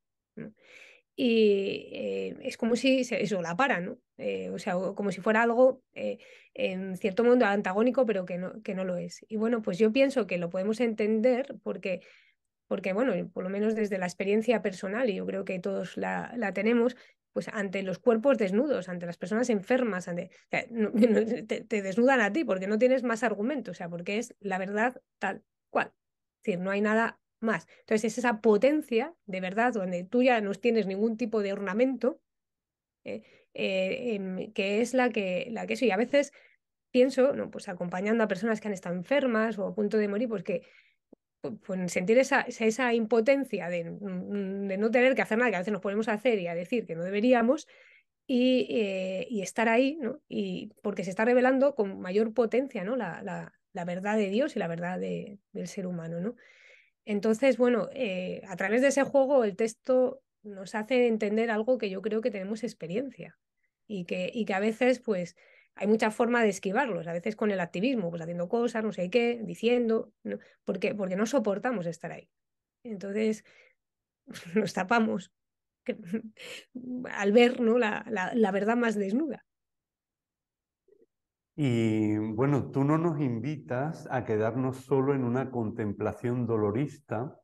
Y eh, es como si eso la para, ¿no? Eh, o sea, como si fuera algo eh, en cierto modo antagónico, pero que no, que no lo es. Y bueno, pues yo pienso que lo podemos entender porque, porque bueno, por lo menos desde la experiencia personal, y yo creo que todos la, la tenemos, pues ante los cuerpos desnudos, ante las personas enfermas, ante, te, desnudan a ti porque no tienes más argumento, o sea, porque es la verdad tal cual. Es decir, no hay nada más. Entonces es esa potencia de verdad donde tú ya no tienes ningún tipo de ornamento, eh, eh, em, que es la que, la que eso. Y a veces pienso, no, pues acompañando a personas que han estado enfermas o a punto de morir, pues que pues, sentir esa, impotencia mm, de, no tener que hacer nada, que a veces nos ponemos a hacer y a decir que no deberíamos, y, eh, estar ahí, y porque se está revelando con mayor potencia ¿no? la, la, verdad de Dios y la verdad del ser humano. ¿no? Entonces, bueno, eh, a través de ese juego el texto nos hace entender algo que yo creo que tenemos experiencia y que, y que a veces pues hay muchas formas de esquivarlos, a veces con el activismo, pues haciendo cosas, no sé qué, diciendo, porque, porque no soportamos estar ahí. Entonces nos tapamos al ver ¿no? la, la verdad más desnuda. Y bueno, tú no nos invitas a quedarnos solo en una contemplación dolorista,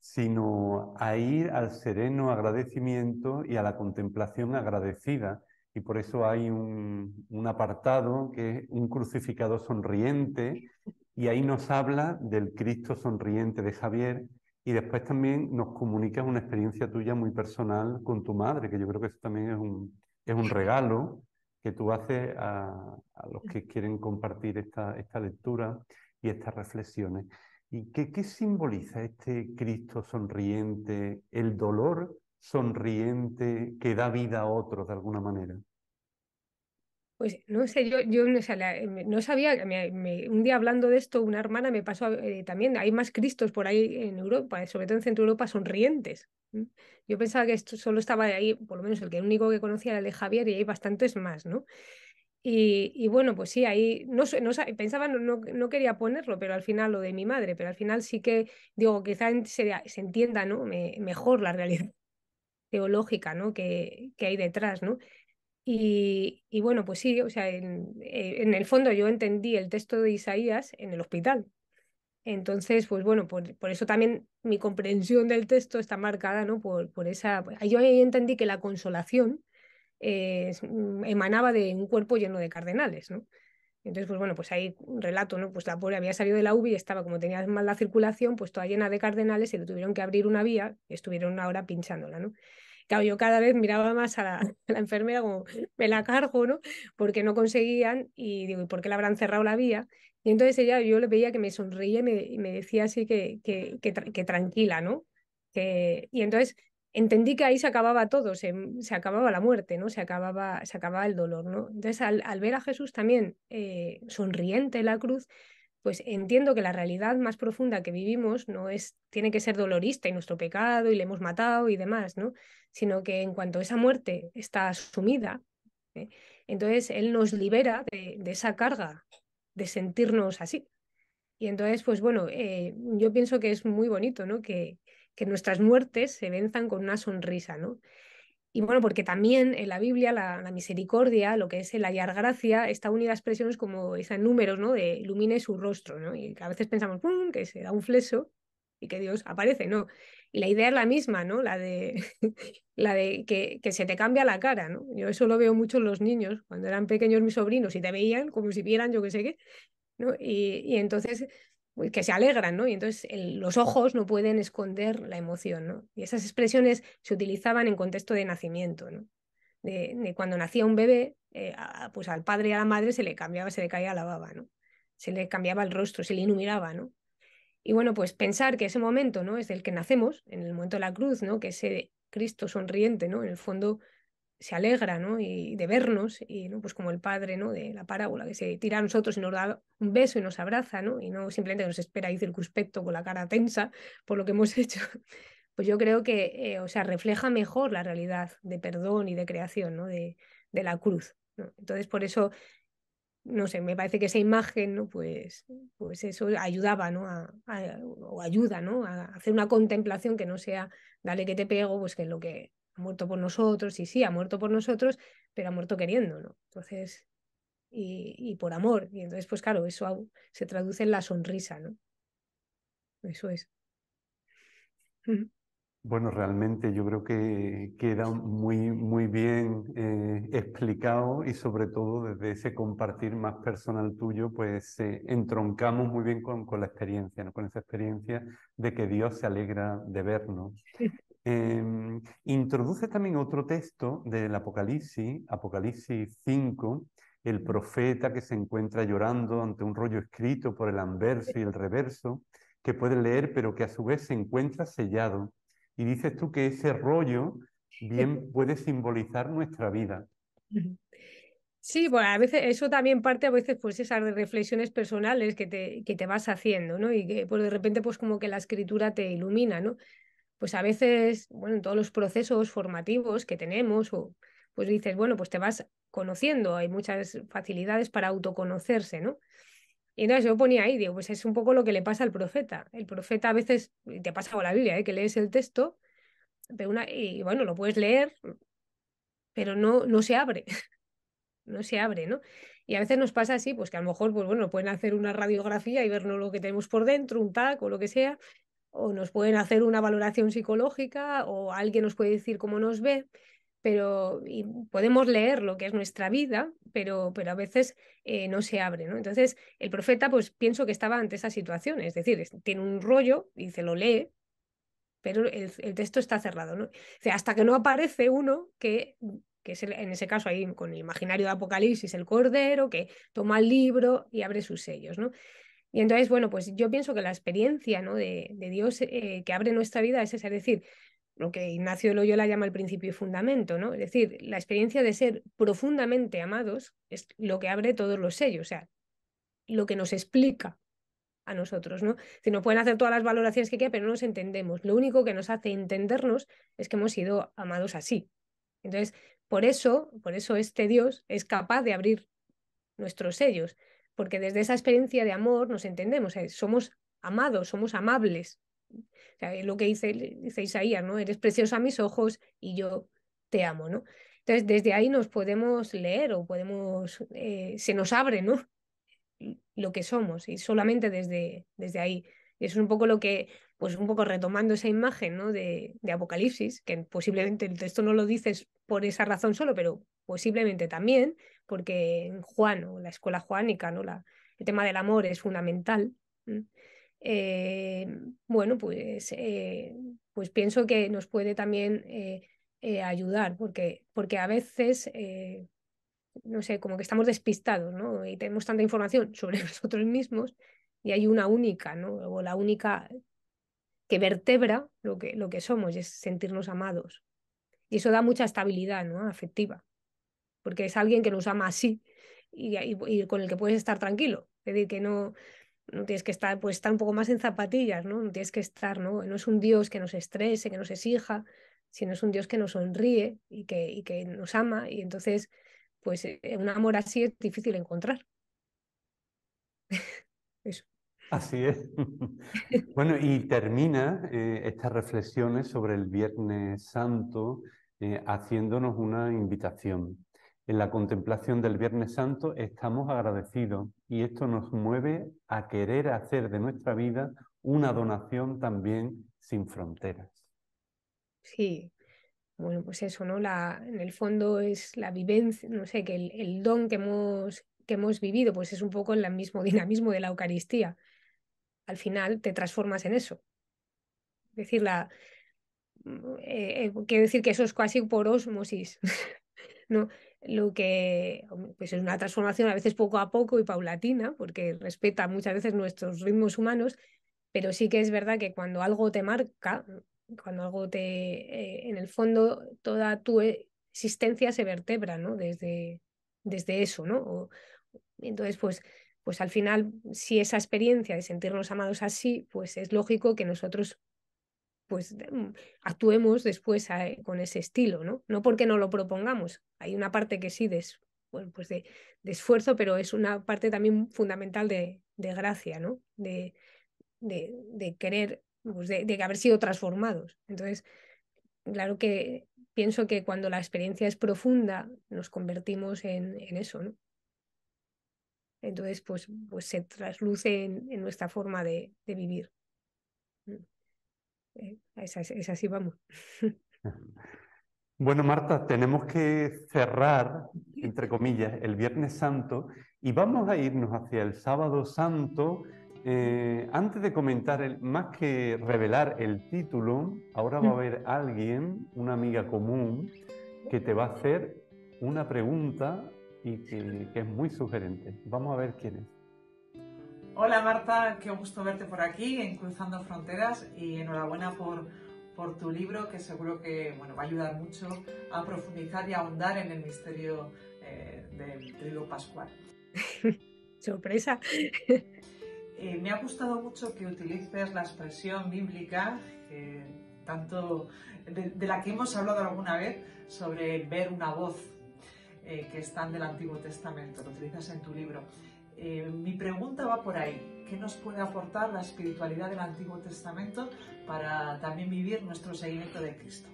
sino a ir al sereno agradecimiento y a la contemplación agradecida, y por eso hay un, apartado que es un crucificado sonriente y ahí nos habla del Cristo sonriente de Javier y después también nos comunica una experiencia tuya muy personal con tu madre, que yo creo que eso también es un, es un regalo que tú haces a, los que quieren compartir esta, esta lectura y estas reflexiones. ¿Y qué, qué simboliza este Cristo sonriente, el dolor sonriente que da vida a otro de alguna manera? Pues no sé, yo, yo no sabía, un día hablando de esto, una hermana me pasó eh, también, hay más cristos por ahí en Europa, eh, sobre todo en Centro Europa, sonrientes. Yo pensaba que esto solo estaba de ahí, por lo menos el que el único que conocía era el de Javier y hay bastantes más, ¿no? Y, bueno, pues sí, ahí no, no pensaba, no, quería ponerlo, pero al final lo de mi madre, pero al final sí que digo, quizá se, se entienda ¿no? mejor la realidad teológica ¿no? que, que hay detrás, ¿no? Y, bueno, pues sí, o sea, eh, en, el fondo yo entendí el texto de Isaías en el hospital. Entonces, pues bueno, por, eso también mi comprensión del texto está marcada, ¿no? Por, por esa... Pues, yo ahí entendí que la consolación eh, mm, emanaba de un cuerpo lleno de cardenales, ¿no? Entonces, pues bueno, pues ahí relato, ¿no? Pues la pobre había salido de la UBI y estaba, como tenía mal la circulación, pues toda llena de cardenales y le tuvieron que abrir una vía, y estuvieron una hora pinchándola, ¿no? Claro, yo cada vez miraba más a la, enfermera como, me la cargo, ¿no? Porque no conseguían y digo, ¿y por qué le habrán cerrado la vía? Y entonces ella, yo le veía que me sonreía y me, decía así que, que, que, tranquila, ¿no? y entonces entendí que ahí se acababa todo, se, acababa la muerte, ¿no? Se acababa, se acababa el dolor, ¿no? Entonces, al, ver a Jesús también eh, sonriente en la cruz, pues entiendo que la realidad más profunda que vivimos no es, tiene que ser dolorista y nuestro pecado y le hemos matado y demás, ¿no? Sino que en cuanto esa muerte está asumida, ¿eh? entonces Él nos libera de, esa carga de sentirnos así. Y entonces, pues bueno, eh, yo pienso que es muy bonito, ¿no? Que, que nuestras muertes se venzan con una sonrisa, ¿no? Y bueno, porque también en la Biblia la, misericordia, lo que es el hallar gracia, está unida a expresiones como esa en números, ¿no? De ilumine su rostro, ¿no? Y a veces pensamos, que se da un fleso y que Dios aparece, ¿no? Y la idea es la misma, ¿no? La de, la de que, que, se te cambia la cara, ¿no? Yo eso lo veo mucho en los niños, cuando eran pequeños mis sobrinos y te veían como si vieran yo qué sé qué, ¿no? y entonces pues, que se alegran, ¿no? Y entonces los ojos no pueden esconder la emoción, ¿no? Y esas expresiones se utilizaban en contexto de nacimiento, ¿no? De, cuando nacía un bebé, eh, pues al padre y a la madre se le cambiaba, se le caía la baba, ¿no? Se le cambiaba el rostro, se le iluminaba, ¿no? Y bueno, pues pensar que ese momento, ¿no? Es el que nacemos, en el momento de la cruz, ¿no? Que ese Cristo sonriente, ¿no? En el fondo se alegra ¿no? y de vernos, y ¿no? pues como el padre ¿no? de la parábola, que se tira a nosotros y nos da un beso y nos abraza, ¿no? y no simplemente nos espera ahí circunspecto con la cara tensa por lo que hemos hecho, pues yo creo que eh, o sea, refleja mejor la realidad de perdón y de creación ¿no? de, la cruz. ¿no? Entonces, por eso, no sé, me parece que esa imagen, ¿no? pues, pues eso ayudaba ¿no? o ayuda ¿no? a hacer una contemplación que no sea, dale que te pego, pues que es lo que ha muerto por nosotros, y sí, ha muerto por nosotros, pero ha muerto queriendo, ¿no? Entonces, y, por amor. Y entonces, pues claro, eso se traduce en la sonrisa, ¿no? Eso es. Bueno, realmente yo creo que queda muy, muy bien eh, explicado y sobre todo desde ese compartir más personal tuyo, pues eh, entroncamos muy bien con, con la experiencia, ¿no? con esa experiencia de que Dios se alegra de vernos. Em, introduce también otro texto del Apocalipsis, Apocalipsis 5, el profeta que se encuentra llorando ante un rollo escrito por el anverso y el reverso, que puede leer, pero que a su vez se encuentra sellado. Y dices tú que ese rollo bien puede simbolizar nuestra vida. Sí, bueno, a veces eso también parte a veces pues esas reflexiones personales que te, que te vas haciendo, ¿no? Y que pues de repente pues como que la escritura te ilumina, ¿no? pues a veces, bueno, en todos los procesos formativos que tenemos, o, pues dices, bueno, pues te vas conociendo, hay muchas facilidades para autoconocerse, ¿no? Y entonces yo ponía ahí, digo, pues es un poco lo que le pasa al profeta. El profeta a veces, te pasa con la Biblia, ¿eh? que lees el texto, una, y bueno, lo puedes leer, pero no, no se abre, no se abre, ¿no? Y a veces nos pasa así, pues que a lo mejor, pues bueno, pueden hacer una radiografía y vernos lo que tenemos por dentro, un taco o lo que sea, o nos pueden hacer una valoración psicológica o alguien nos puede decir cómo nos ve, pero podemos leer lo que es nuestra vida, pero, pero a veces eh, no se abre. ¿no? Entonces, el profeta, pues pienso que estaba ante esa situación, es decir, tiene un rollo y se lo lee, pero el, texto está cerrado. ¿no? O sea, hasta que no aparece uno que que es en ese caso ahí con el imaginario de Apocalipsis, el cordero que toma el libro y abre sus sellos, ¿no? Y entonces, bueno, pues yo pienso que la experiencia ¿no? de, Dios eh, que abre nuestra vida es es decir, lo que Ignacio Loyola llama el principio y fundamento, ¿no? Es decir, la experiencia de ser profundamente amados es lo que abre todos los sellos, o sea, lo que nos explica a nosotros, ¿no? Si no pueden hacer todas las valoraciones que quieran, pero no nos entendemos. Lo único que nos hace entendernos es que hemos sido amados así. Entonces, por eso, por eso este Dios es capaz de abrir nuestros sellos, porque desde esa experiencia de amor nos entendemos, somos amados, somos amables. lo que dice, Isaías, ¿no? Eres precioso a mis ojos y yo te amo, ¿no? Entonces, desde ahí nos podemos leer o podemos, eh, se nos abre, ¿no? Lo que somos y solamente desde, desde ahí. es un poco lo que, pues un poco retomando esa imagen ¿no? de, Apocalipsis, que posiblemente el texto no lo dices por esa razón solo, pero posiblemente también, porque en Juan o la escuela juánica, ¿no? La, el tema del amor es fundamental. Eh, bueno, pues, eh, pues pienso que nos puede también eh, ayudar, porque, porque a veces no sé, como que estamos despistados, ¿no? Y tenemos tanta información sobre nosotros mismos y hay una única, ¿no? O la única que vertebra lo que, lo que somos, y es sentirnos amados. Y eso da mucha estabilidad ¿no? afectiva, porque es alguien que nos ama así y, con el que puedes estar tranquilo. Es decir, que no, tienes que estar, pues estar un poco más en zapatillas, ¿no? No tienes que estar, ¿no? No es un Dios que nos estrese, que nos exija, sino es un Dios que nos sonríe y que, y que nos ama. Y entonces, pues eh, un amor así es difícil encontrar. Así es. bueno, y termina eh, estas reflexiones sobre el Viernes Santo eh, haciéndonos una invitación. En la contemplación del Viernes Santo estamos agradecidos y esto nos mueve a querer hacer de nuestra vida una donación también sin fronteras. Sí, bueno, pues eso, ¿no? La, en el fondo es la vivencia, no sé, que el, don que hemos, que hemos vivido, pues es un poco el mismo dinamismo de la Eucaristía al final te transformas en eso. decir, la, mm, eh, eh, quiero decir que eso es casi por osmosis, ¿no? Lo que pues es una transformación a veces poco a poco y paulatina, porque respeta muchas veces nuestros ritmos humanos, pero sí que es verdad que cuando algo te marca, cuando algo te, eh, en el fondo, toda tu existencia se vertebra, ¿no? Desde, desde eso, ¿no? entonces, pues pues al final, si esa experiencia de sentirnos amados así, pues es lógico que nosotros pues mm, actuemos después eh, con ese estilo, ¿no? No porque no lo propongamos. Hay una parte que sí pues, de, pues de, esfuerzo, pero es una parte también fundamental de, de gracia, ¿no? De, de querer, pues de, haber sido transformados. Entonces, claro que pienso que cuando la experiencia es profunda, nos convertimos en, en eso, ¿no? Entonces, pues, pues, se trasluce en, nuestra forma de, vivir. Mm. Eh, es, así, vamos. Bueno, Marta, tenemos que cerrar, entre comillas, el Viernes Santo y vamos a irnos hacia el Sábado Santo. Eh, antes de comentar, el, más que revelar el título, ahora va a mm. haber alguien, una amiga común, que te va a hacer una pregunta y que, es muy sugerente. Vamos a ver quién es. Hola Marta, qué gusto verte por aquí en Cruzando Fronteras y enhorabuena por, por tu libro que seguro que bueno, va a ayudar mucho a profundizar y ahondar en el misterio eh, del trigo pascual. Sorpresa. Eh, me ha gustado mucho que utilices la expresión bíblica, eh, tanto de la que hemos hablado alguna vez, sobre ver una voz eh, que están del Antiguo Testamento, lo utilizas en tu libro. Eh, mi pregunta va por ahí. ¿Qué nos puede aportar la espiritualidad del Antiguo Testamento para también vivir nuestro seguimiento de Cristo?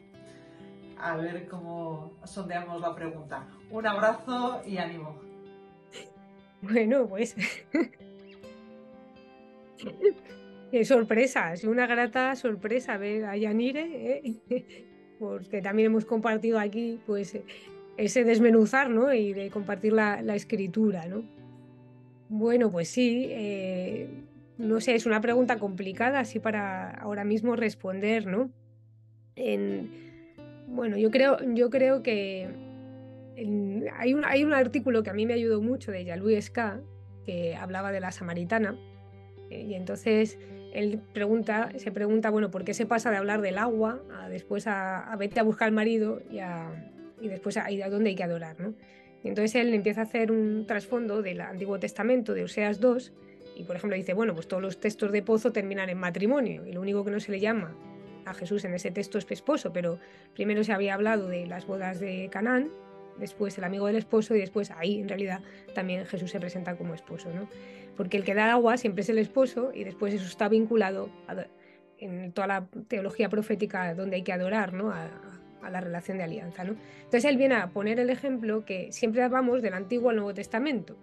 A ver cómo sondeamos la pregunta. Un abrazo y ánimo. Bueno, pues... Qué sorpresa, es una grata sorpresa ver a Yanire, ¿eh? porque también hemos compartido aquí pues ese desmenuzar ¿no? y de compartir la, escritura. ¿no? Bueno, pues sí, eh, no sé, es una pregunta complicada así para ahora mismo responder, ¿no? En, bueno, yo creo, yo creo que hay, un, hay, un, artículo que a mí me ayudó mucho de ya louis que hablaba de la samaritana, eh, y entonces él pregunta, se pregunta, bueno, ¿por qué se pasa de hablar del agua a después a, a vete a buscar al marido y a, y después ahí a dónde hay que adorar. ¿no? Y entonces él empieza a hacer un trasfondo del Antiguo Testamento, de Oseas 2, y por ejemplo dice, bueno, pues todos los textos de Pozo terminan en matrimonio, y lo único que no se le llama a Jesús en ese texto es esposo, pero primero se había hablado de las bodas de Canaán, después el amigo del esposo y después ahí en realidad también Jesús se presenta como esposo, ¿no? Porque el que da agua siempre es el esposo y después eso está vinculado en toda la teología profética donde hay que adorar, ¿no? A, a la relación de alianza. ¿no? Entonces él viene a poner el ejemplo que siempre vamos del Antiguo al Nuevo Testamento,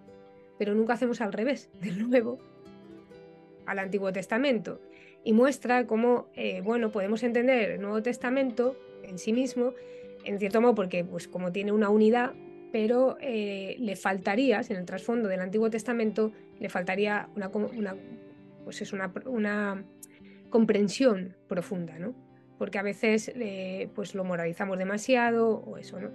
pero nunca hacemos al revés, del Nuevo al Antiguo Testamento. Y muestra cómo eh, bueno, podemos entender el Nuevo Testamento en sí mismo, en cierto modo, porque pues, como tiene una unidad, pero eh, le faltaría, en el trasfondo del Antiguo Testamento, le faltaría una, una pues es una comprensión profunda, ¿no? porque a veces eh, pues lo moralizamos demasiado o eso, ¿no?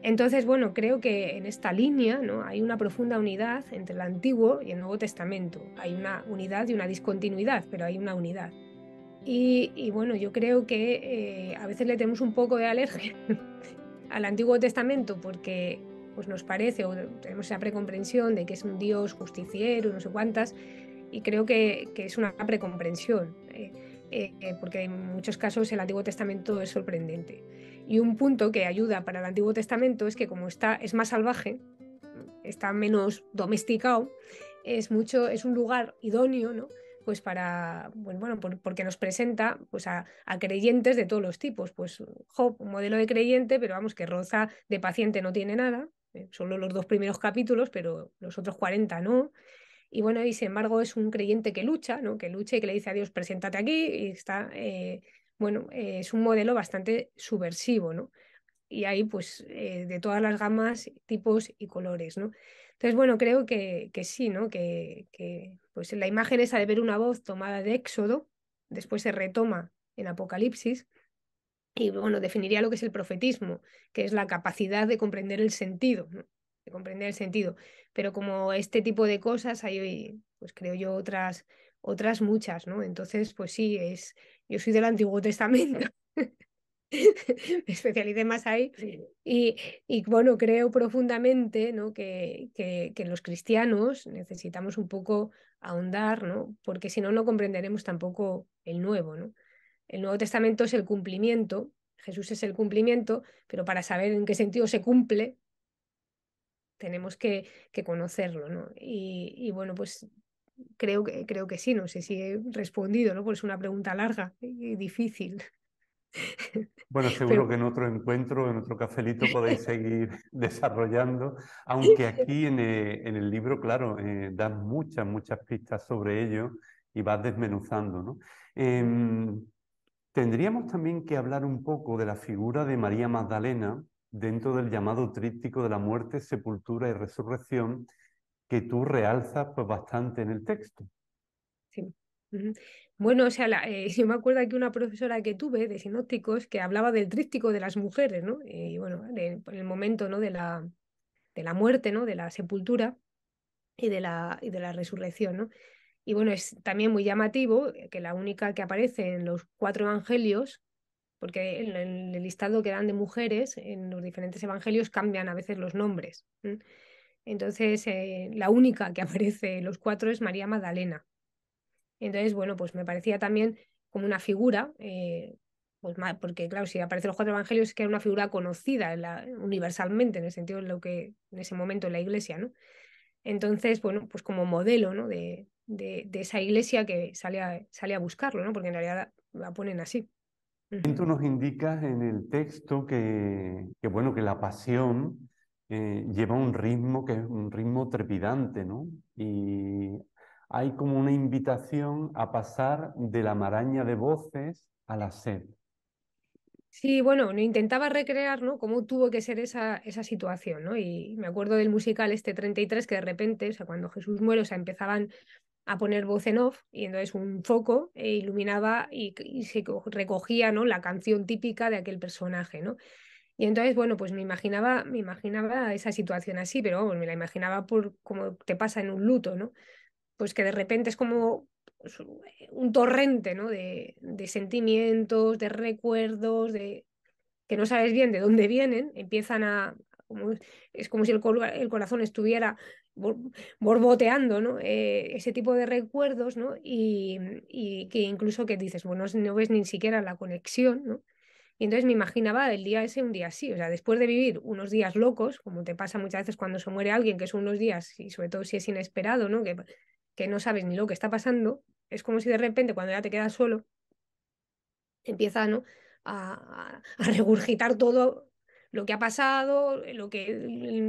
Entonces, bueno, creo que en esta línea ¿no? hay una profunda unidad entre el Antiguo y el Nuevo Testamento. Hay una unidad y una discontinuidad, pero hay una unidad. Y, bueno, yo creo que eh, a veces le tenemos un poco de alergia al Antiguo Testamento porque pues nos parece o tenemos esa precomprensión de que es un Dios justiciero, no sé cuántas, y creo que, es una precomprensión. Eh. Eh, eh, porque en muchos casos el Antiguo Testamento es sorprendente. Y un punto que ayuda para el Antiguo Testamento es que como está, es más salvaje, está menos domesticado, es, mucho, es un lugar idóneo, ¿no? Pues para, pues bueno, bueno porque nos presenta pues a, creyentes de todos los tipos. Pues Job, un modelo de creyente, pero vamos, que roza de paciente no tiene nada, eh, solo los dos primeros capítulos, pero los otros 40 no. Y bueno, y sin embargo es un creyente que lucha, ¿no? que lucha y que le dice a Dios, preséntate aquí, y está, eh, bueno, eh, es un modelo bastante subversivo, ¿no? Y ahí pues eh, de todas las gamas, tipos y colores, ¿no? Entonces, bueno, creo que, que sí, ¿no? Que, que, pues la imagen esa de ver una voz tomada de Éxodo, después se retoma en Apocalipsis, y bueno, definiría lo que es el profetismo, que es la capacidad de comprender el sentido, ¿no? de comprender el sentido pero como este tipo de cosas hay, pues creo yo, otras, otras muchas, ¿no? Entonces, pues sí, es, yo soy del Antiguo Testamento. me especialicé más ahí y, bueno, creo profundamente ¿no? que, que, que, los cristianos necesitamos un poco ahondar, ¿no? porque si no, no comprenderemos tampoco el nuevo. ¿no? El Nuevo Testamento es el cumplimiento, Jesús es el cumplimiento, pero para saber en qué sentido se cumple, tenemos que, conocerlo, ¿no? Y, bueno, pues creo que, creo que sí, no sé si he respondido, ¿no? Pues es una pregunta larga y difícil. Bueno, seguro que en otro encuentro, en otro cafelito, podéis seguir desarrollando, aunque aquí en eh, el, libro, claro, eh, das muchas, muchas pistas sobre ello y vas desmenuzando, ¿no? Em, tendríamos también que hablar un poco de la figura de María Magdalena, dentro del llamado tríptico de la muerte, sepultura y resurrección que tú realzas pues, bastante en el texto. Sí. Bueno, o sea, eh, yo me acuerdo aquí una profesora que tuve de sinópticos que hablaba del tríptico de las mujeres, ¿no? Eh, y bueno, en el momento, ¿no? De la, de la muerte, ¿no? De la sepultura y de la, y de la resurrección, ¿no? Y bueno, es también muy llamativo que la única que aparece en los cuatro evangelios porque en, el listado que dan de mujeres, en los diferentes evangelios cambian a veces los nombres. Entonces, eh, la única que aparece en los cuatro es María Magdalena. Entonces, bueno, pues me parecía también como una figura, eh, pues porque claro, si aparecen los cuatro evangelios es que era una figura conocida universalmente, en el sentido de lo que en ese momento en la iglesia, ¿no? Entonces, bueno, pues como modelo, ¿no? De, esa iglesia que sale a, a buscarlo, ¿no? Porque en realidad la ponen así. Tú nos indicas en el texto que, bueno, que la pasión eh, lleva un ritmo que es un ritmo trepidante, ¿no? Y hay como una invitación a pasar de la maraña de voces a la sed. Sí, bueno, intentaba recrear, ¿no? Cómo tuvo que ser esa, esa situación, Y me acuerdo del musical este 33 que de repente, sea, cuando Jesús muere, o sea, empezaban a poner voz en off y entonces un foco eh, iluminaba y, se recogía ¿no? la canción típica de aquel personaje, ¿no? Y entonces, bueno, pues me imaginaba, me imaginaba esa situación así, pero me la imaginaba por como te pasa en un luto, ¿no? Pues que de repente es como pues, un torrente, ¿no? De, de sentimientos, de recuerdos, de que no sabes bien de dónde vienen, empiezan a, es como si el, corazón estuviera borboteando, ¿no? Eh, ese tipo de recuerdos, ¿no? Y, que incluso que dices, bueno, no ves ni siquiera la conexión, ¿no? Y entonces me imaginaba el día ese un día así, o sea, después de vivir unos días locos, como te pasa muchas veces cuando se muere alguien, que son unos días, y sobre todo si es inesperado, ¿no? Que, que no sabes ni lo que está pasando, es como si de repente cuando ya te quedas solo, empieza, ¿no? a, a regurgitar todo lo que ha pasado, lo que,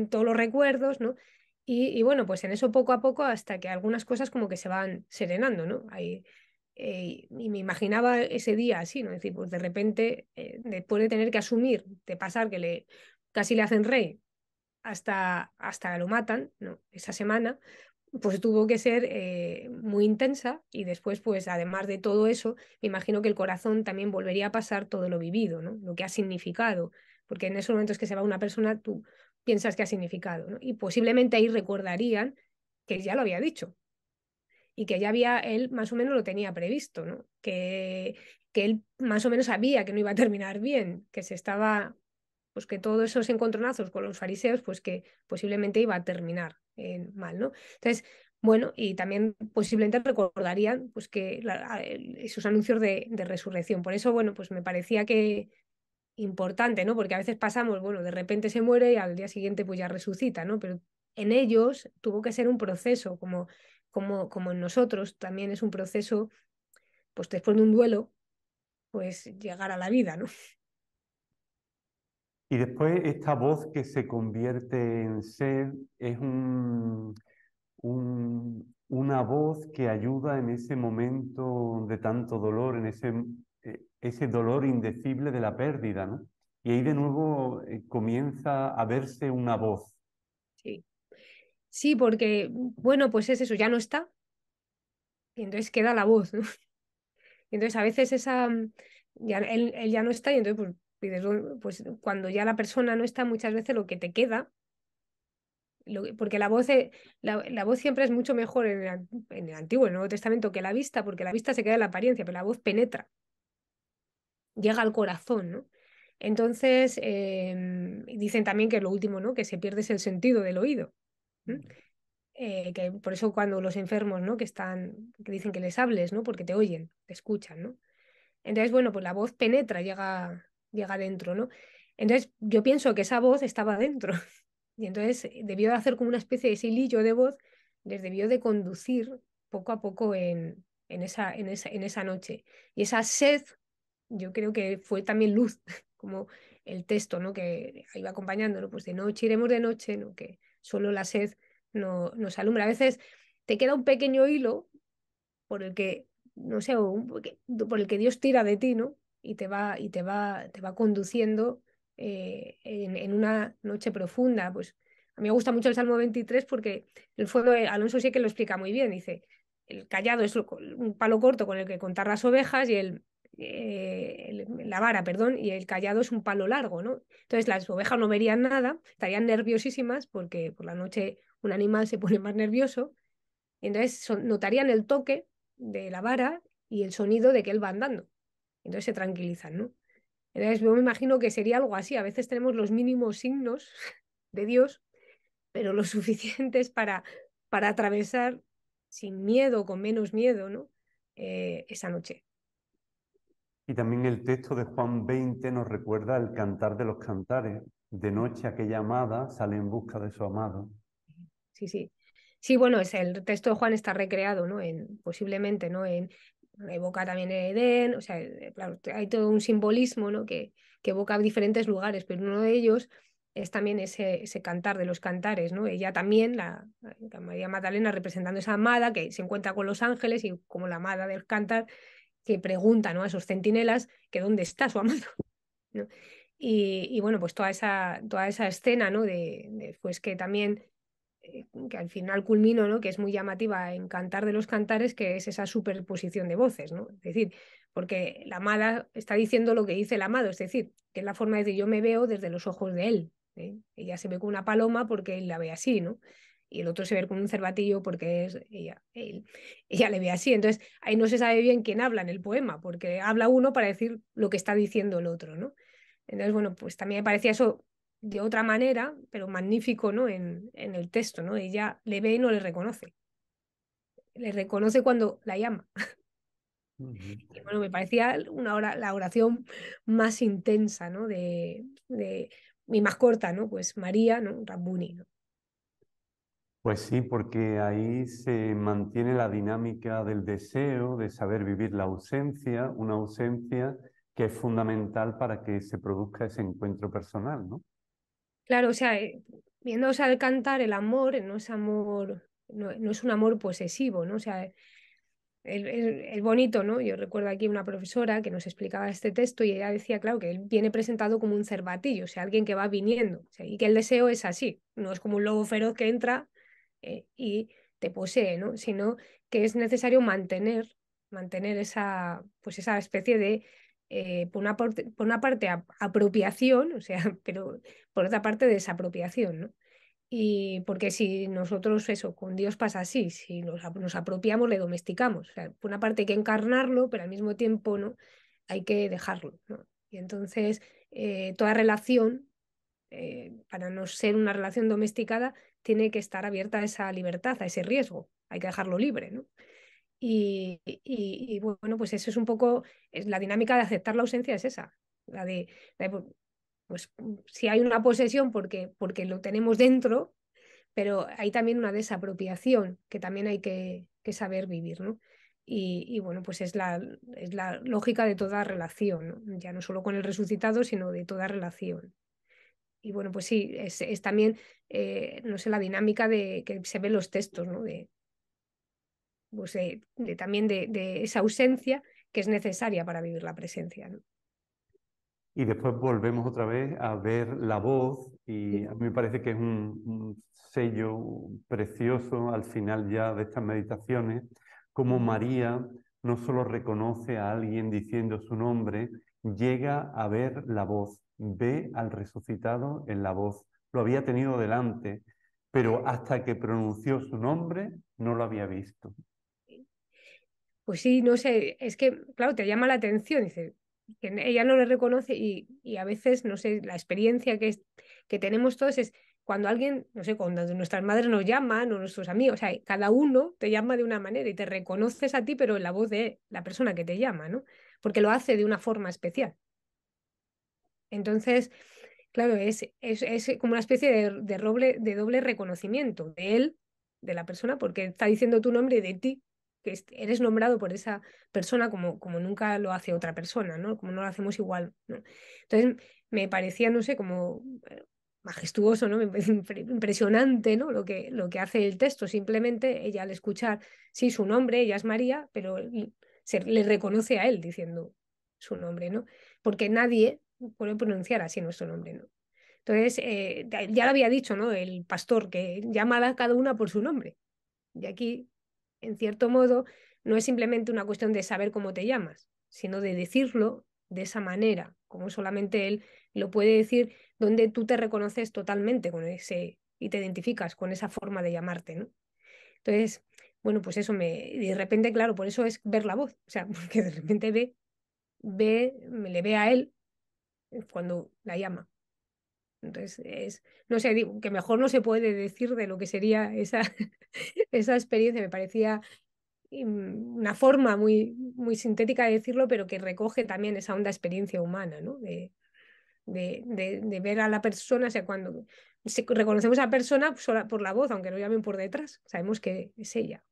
mm, todos los recuerdos, ¿no? Y, bueno, pues en eso poco a poco hasta que algunas cosas como que se van serenando, ¿no? Eh, y me imaginaba ese día así, ¿no? decir, pues de repente, eh, después de tener que asumir, de pasar que le casi le hacen rey hasta, hasta lo matan, ¿no? Esa semana, pues tuvo que ser eh, muy intensa y después, pues además de todo eso, me imagino que el corazón también volvería a pasar todo lo vivido, ¿no? Lo que ha significado porque en esos momentos que se va una persona tú piensas que ha significado, ¿no? Y posiblemente ahí recordarían que ya lo había dicho y que ya había, él más o menos lo tenía previsto, ¿no? Que, que él más o menos sabía que no iba a terminar bien, que se estaba, pues que todos esos encontronazos con los fariseos, pues que posiblemente iba a terminar mal, ¿no? Entonces, bueno, y también posiblemente recordarían pues, que esos anuncios de, resurrección. Por eso, bueno, pues me parecía que, importante, ¿no? Porque a veces pasamos, bueno, de repente se muere y al día siguiente pues ya resucita, ¿no? Pero en ellos tuvo que ser un proceso, como, como, como en nosotros también es un proceso, pues después de un duelo, pues llegar a la vida, ¿no? Y después esta voz que se convierte en ser es un, una voz que ayuda en ese momento de tanto dolor, en ese eh, ese dolor indecible de la pérdida, ¿no? Y ahí de nuevo eh, comienza a verse una voz. Sí. Sí, porque, bueno, pues es eso, ya no está. Y entonces queda la voz, entonces a veces esa, mm, ya, él, ya no está y entonces pues, pues, cuando ya la persona no está muchas veces lo que te queda, porque eh, la voz, siempre es mucho mejor en el, el Antiguo, y Nuevo Testamento que la vista, porque la vista se queda en la apariencia, pero la voz penetra llega al corazón, ¿no? Entonces, em, dicen también que lo último, ¿no? Que se pierde es el sentido del oído. Mm. Eh, que por eso cuando los enfermos, ¿no? Que están, que dicen que les hables, ¿no? Porque te oyen, te escuchan, ¿no? Entonces, bueno, pues la voz penetra, llega, llega dentro, ¿no? Entonces, yo pienso que esa voz estaba dentro. Y entonces eh, debió de hacer como una especie de silillo de voz, les debió de conducir poco a poco en, en, esa, en, esa, en esa noche. Y esa sed yo creo que fue también luz, como el texto, ¿no? Que iba acompañando, Pues de noche iremos de noche, ¿no? Que solo la sed no, nos alumbra. A veces te queda un pequeño hilo por el que, no sé, por el que Dios tira de ti, ¿no? Y te va, y te va, te va conduciendo eh, en, una noche profunda. Pues a mí me gusta mucho el Salmo 23 porque el fondo eh, Alonso sí que lo explica muy bien. Dice, el callado es un palo corto con el que contar las ovejas y el eh, la vara, perdón, y el callado es un palo largo, ¿no? Entonces las ovejas no verían nada, estarían nerviosísimas porque por la noche un animal se pone más nervioso, entonces notarían el toque de la vara y el sonido de que él va andando, entonces se tranquilizan, ¿no? Entonces yo me imagino que sería algo así, a veces tenemos los mínimos signos de Dios, pero los suficientes para, para atravesar sin miedo, con menos miedo, ¿no? Eh, esa noche. Y también el texto de Juan 20 nos recuerda el cantar de los cantares. De noche aquella amada sale en busca de su amado. Sí, sí. Sí, bueno, es el texto de Juan está recreado, ¿no? En, posiblemente, ¿no? En evoca también el Edén, o sea, claro, hay todo un simbolismo, ¿no? Que, que evoca diferentes lugares, pero uno de ellos es también ese, ese, cantar de los cantares, ¿no? Ella también, la, María Magdalena, representando esa amada que se encuentra con los ángeles y como la amada del cantar, que pregunta ¿no? a sus centinelas que dónde está su amado. Y, bueno, pues toda esa, toda esa escena, ¿no? De, pues que también, eh, que al final culmino, ¿no? Que es muy llamativa en Cantar de los Cantares, que es esa superposición de voces, ¿no? Es decir, porque la amada está diciendo lo que dice el amado, es decir, que es la forma de decir yo me veo desde los ojos de él. ¿eh? Ella se ve como una paloma porque él la ve así, ¿no? y el otro se ve con un cervatillo porque es ella, le ve así. Entonces, ahí no se sabe bien quién habla en el poema, porque habla uno para decir lo que está diciendo el otro, ¿no? Entonces, bueno, pues también me parecía eso de otra manera, pero magnífico, ¿no? En, en el texto, ¿no? Ella le ve y no le reconoce. Le reconoce cuando la llama. bueno, me parecía una hora, la oración más intensa, ¿no? De, de, y más corta, ¿no? Pues María, ¿no? Rabuni, pues sí, porque ahí se mantiene la dinámica del deseo de saber vivir la ausencia, una ausencia que es fundamental para que se produzca ese encuentro personal, ¿no? Claro, o sea, eh, viendo al cantar, el amor no es amor, no, es un amor posesivo, ¿no? O sea, es, eh, bonito, ¿no? Yo recuerdo aquí una profesora que nos explicaba este texto y ella decía, claro, que él viene presentado como un cervatillo, o sea, alguien que va viniendo, o sea, y que el deseo es así, no es como un lobo feroz que entra eh, y te posee, ¿no? sino que es necesario mantener, mantener esa, pues esa especie de, eh, por, una parte, apropiación, o sea, pero por otra parte desapropiación. ¿no? Y porque si nosotros eso, con Dios pasa así, si nos, apropiamos, le domesticamos. por una parte hay que encarnarlo, pero al mismo tiempo ¿no? hay que dejarlo. Y entonces eh, toda relación, para no ser una relación domesticada, tiene que estar abierta a esa libertad, a ese riesgo, hay que dejarlo libre, ¿no? Y, bueno, pues eso es un poco, es, la dinámica de aceptar la ausencia es esa, la de, pues si hay una posesión porque, porque lo tenemos dentro, pero hay también una desapropiación que también hay que, saber vivir, ¿no? Y, bueno, pues es la, es la lógica de toda relación, ya no solo con el resucitado, sino de toda relación y bueno, pues sí, es, también, eh, no sé, la dinámica de que se ven los textos, ¿no? De, pues de, también de, esa ausencia que es necesaria para vivir la presencia. Y después volvemos otra vez a ver la voz y a mí me parece que es un, un sello precioso al final ya de estas meditaciones, como María no solo reconoce a alguien diciendo su nombre, llega a ver la voz ve al resucitado en la voz. Lo había tenido delante, pero hasta que pronunció su nombre no lo había visto. Pues sí, no sé, es que, claro, te llama la atención, dice, que ella no le reconoce y, a veces, no sé, la experiencia que, que tenemos todos es cuando alguien, no sé, cuando nuestras madres nos llaman o nuestros amigos, o sea, cada uno te llama de una manera y te reconoces a ti, pero en la voz de la persona que te llama, ¿no? Porque lo hace de una forma especial. Entonces, claro, es, es, como una especie de, roble, de doble reconocimiento de él, de la persona, porque está diciendo tu nombre y de ti, que eres nombrado por esa persona como, como nunca lo hace otra persona, ¿no? Como no lo hacemos igual, ¿no? Entonces, me parecía, no sé, como eh, majestuoso, ¿no? impresionante ¿no? Lo, que, lo que hace el texto. Simplemente ella al escuchar, sí, su nombre, ella es María, pero se le reconoce a él diciendo su nombre, ¿no? Porque nadie puede pronunciar así nuestro nombre, ¿no? Entonces, eh, ya lo había dicho, ¿no? El pastor, que llama a cada una por su nombre. Y aquí, en cierto modo, no es simplemente una cuestión de saber cómo te llamas, sino de decirlo de esa manera, como solamente él lo puede decir, donde tú te reconoces totalmente con ese y te identificas con esa forma de llamarte, ¿no? Entonces, bueno, pues eso me. De repente, claro, por eso es ver la voz. O sea, porque de repente ve, ve, me le ve a él cuando la llama. Entonces, es, no sé, digo, que mejor no se puede decir de lo que sería esa, esa experiencia. Me parecía mm, una forma muy, muy sintética de decirlo, pero que recoge también esa onda experiencia humana, ¿no? De, de, de, ver a la persona, o sea, cuando reconocemos a la persona por la voz, aunque lo llamen por detrás, sabemos que es ella.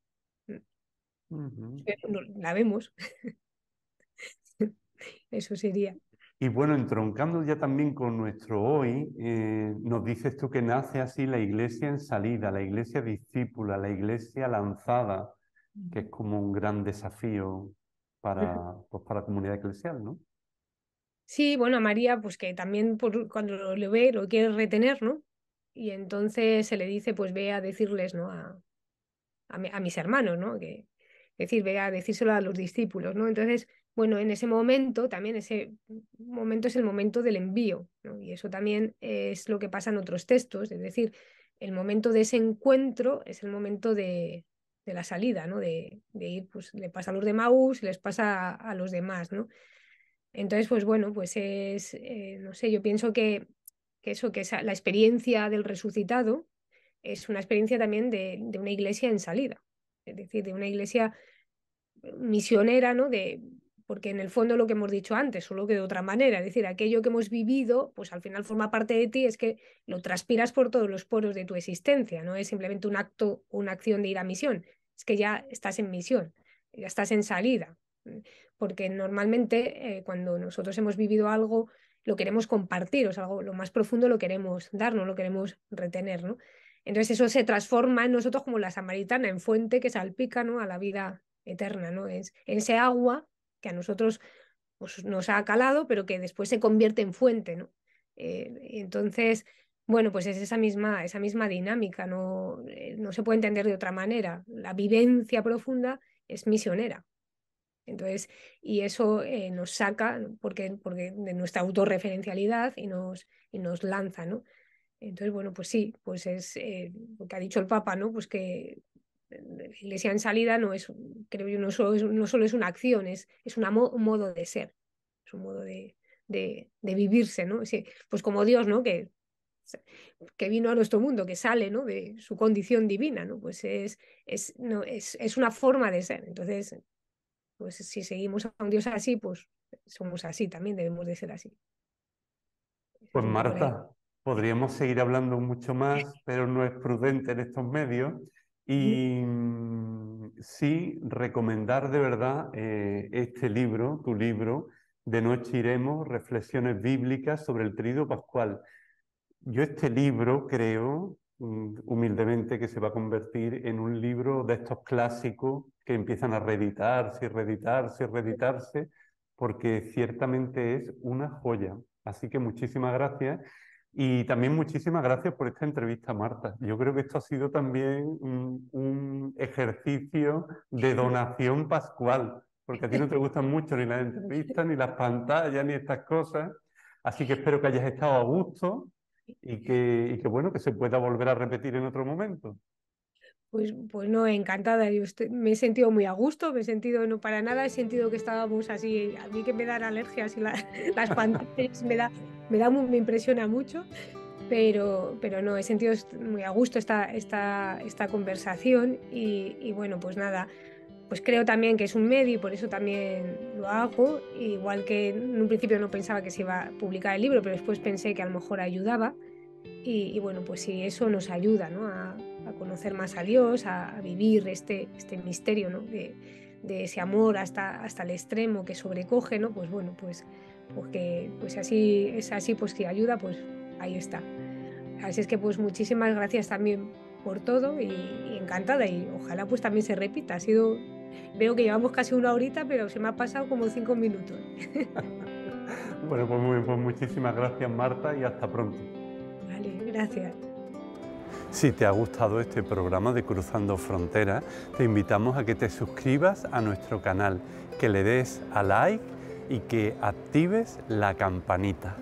Mm. La vemos. Eso sería. Y bueno, entroncando ya también con nuestro hoy, eh, nos dices tú que nace así la iglesia en salida, la iglesia discípula, la iglesia lanzada, que es como un gran desafío para, pues, para la comunidad eclesial, ¿no? Sí, bueno, a María, pues que también cuando lo ve, lo quiere retener, ¿no? Y entonces se le dice, pues ve a decirles, ¿no? A, a, mis hermanos, ¿no? Que, es decir, ve a decírselo a los discípulos, ¿no? Entonces, bueno, en ese momento, también ese momento es el momento del envío, y eso también es lo que pasa en otros textos, es decir, el momento de ese encuentro es el momento de, la salida, ¿no? De, ir, pues le pasa a los de Maús, les pasa a, los demás, ¿no? Entonces, pues bueno, pues es, eh, no sé, yo pienso que, eso, que la experiencia del resucitado es una experiencia también de, de, una iglesia en salida, es decir, de una iglesia misionera, ¿no? De, porque en el fondo lo que hemos dicho antes, solo que de otra manera, es decir, aquello que hemos vivido, pues al final forma parte de ti, es que lo transpiras por todos los poros de tu existencia, no es simplemente un acto, una acción de ir a misión, es que ya estás en misión, ya estás en salida, porque normalmente eh, cuando nosotros hemos vivido algo, lo queremos compartir, o sea, algo, lo más profundo lo queremos dar, no lo queremos retener, ¿no? Entonces eso se transforma en nosotros como la samaritana, en fuente que salpica ¿no? a la vida eterna, ¿no? Es, en ese agua que a nosotros pues, nos ha calado, pero que después se convierte en fuente, ¿no? Eh, entonces, bueno, pues es esa misma, esa misma dinámica, no, eh, no se puede entender de otra manera. La vivencia profunda es misionera. Entonces, y eso eh, nos saca porque, porque de nuestra autorreferencialidad y nos, y nos lanza, ¿no? Entonces, bueno, pues sí, pues es lo que ha dicho el Papa, ¿no? Pues que la iglesia en salida no es, creo yo, no solo es, no solo es una acción, es, es un modo de ser, es un modo de, de, vivirse, ¿no? pues como Dios, ¿no? Que, que vino a nuestro mundo, que sale ¿no? de su condición divina, ¿no? Pues es, es, no, es, es una forma de ser. Entonces, pues si seguimos a un Dios así, pues somos así también, debemos de ser así. Pues Marta, podríamos seguir hablando mucho más, pero no es prudente en estos medios. Y mm, sí, recomendar de verdad eh, este libro, tu libro, De Noche Iremos, Reflexiones Bíblicas sobre el Trido Pascual. Yo este libro creo mm, humildemente que se va a convertir en un libro de estos clásicos que empiezan a reeditarse y reeditarse y reeditarse, porque ciertamente es una joya. Así que muchísimas gracias y también muchísimas gracias por esta entrevista, Marta. Yo creo que esto ha sido también un, ejercicio de donación pascual, porque a ti no te gustan mucho ni las entrevistas, ni las pantallas, ni estas cosas. Así que espero que hayas estado a gusto y y que bueno, que se pueda volver a repetir en otro momento. Pues, pues no, encantada. Yo me he sentido muy a gusto, me he sentido no para nada, he sentido que estábamos así. A mí que me dan alergias y las pantallas me, da, me, da, me impresiona mucho, pero, pero no, he sentido muy a gusto esta, esta, esta conversación y, y bueno, pues nada pues creo también que es un medio y por eso también lo hago. Igual que en un principio no pensaba que se iba a publicar el libro, pero después pensé que a lo mejor ayudaba. Y, bueno, pues si eso nos ayuda ¿no? a, conocer más a Dios, a, vivir este, este misterio de, ese amor hasta, hasta el extremo que sobrecoge, ¿no? pues bueno, pues, porque pues, pues así es así, pues que ayuda, pues ahí está. Así es que pues muchísimas gracias también por todo y, encantada y ojalá pues también se repita. Ha sido Veo que llevamos casi una horita, pero se me ha pasado como cinco minutos. bueno, pues, pues muchísimas gracias Marta y hasta pronto gracias. Si te ha gustado este programa de Cruzando Fronteras, te invitamos a que te suscribas a nuestro canal, que le des a like y que actives la campanita.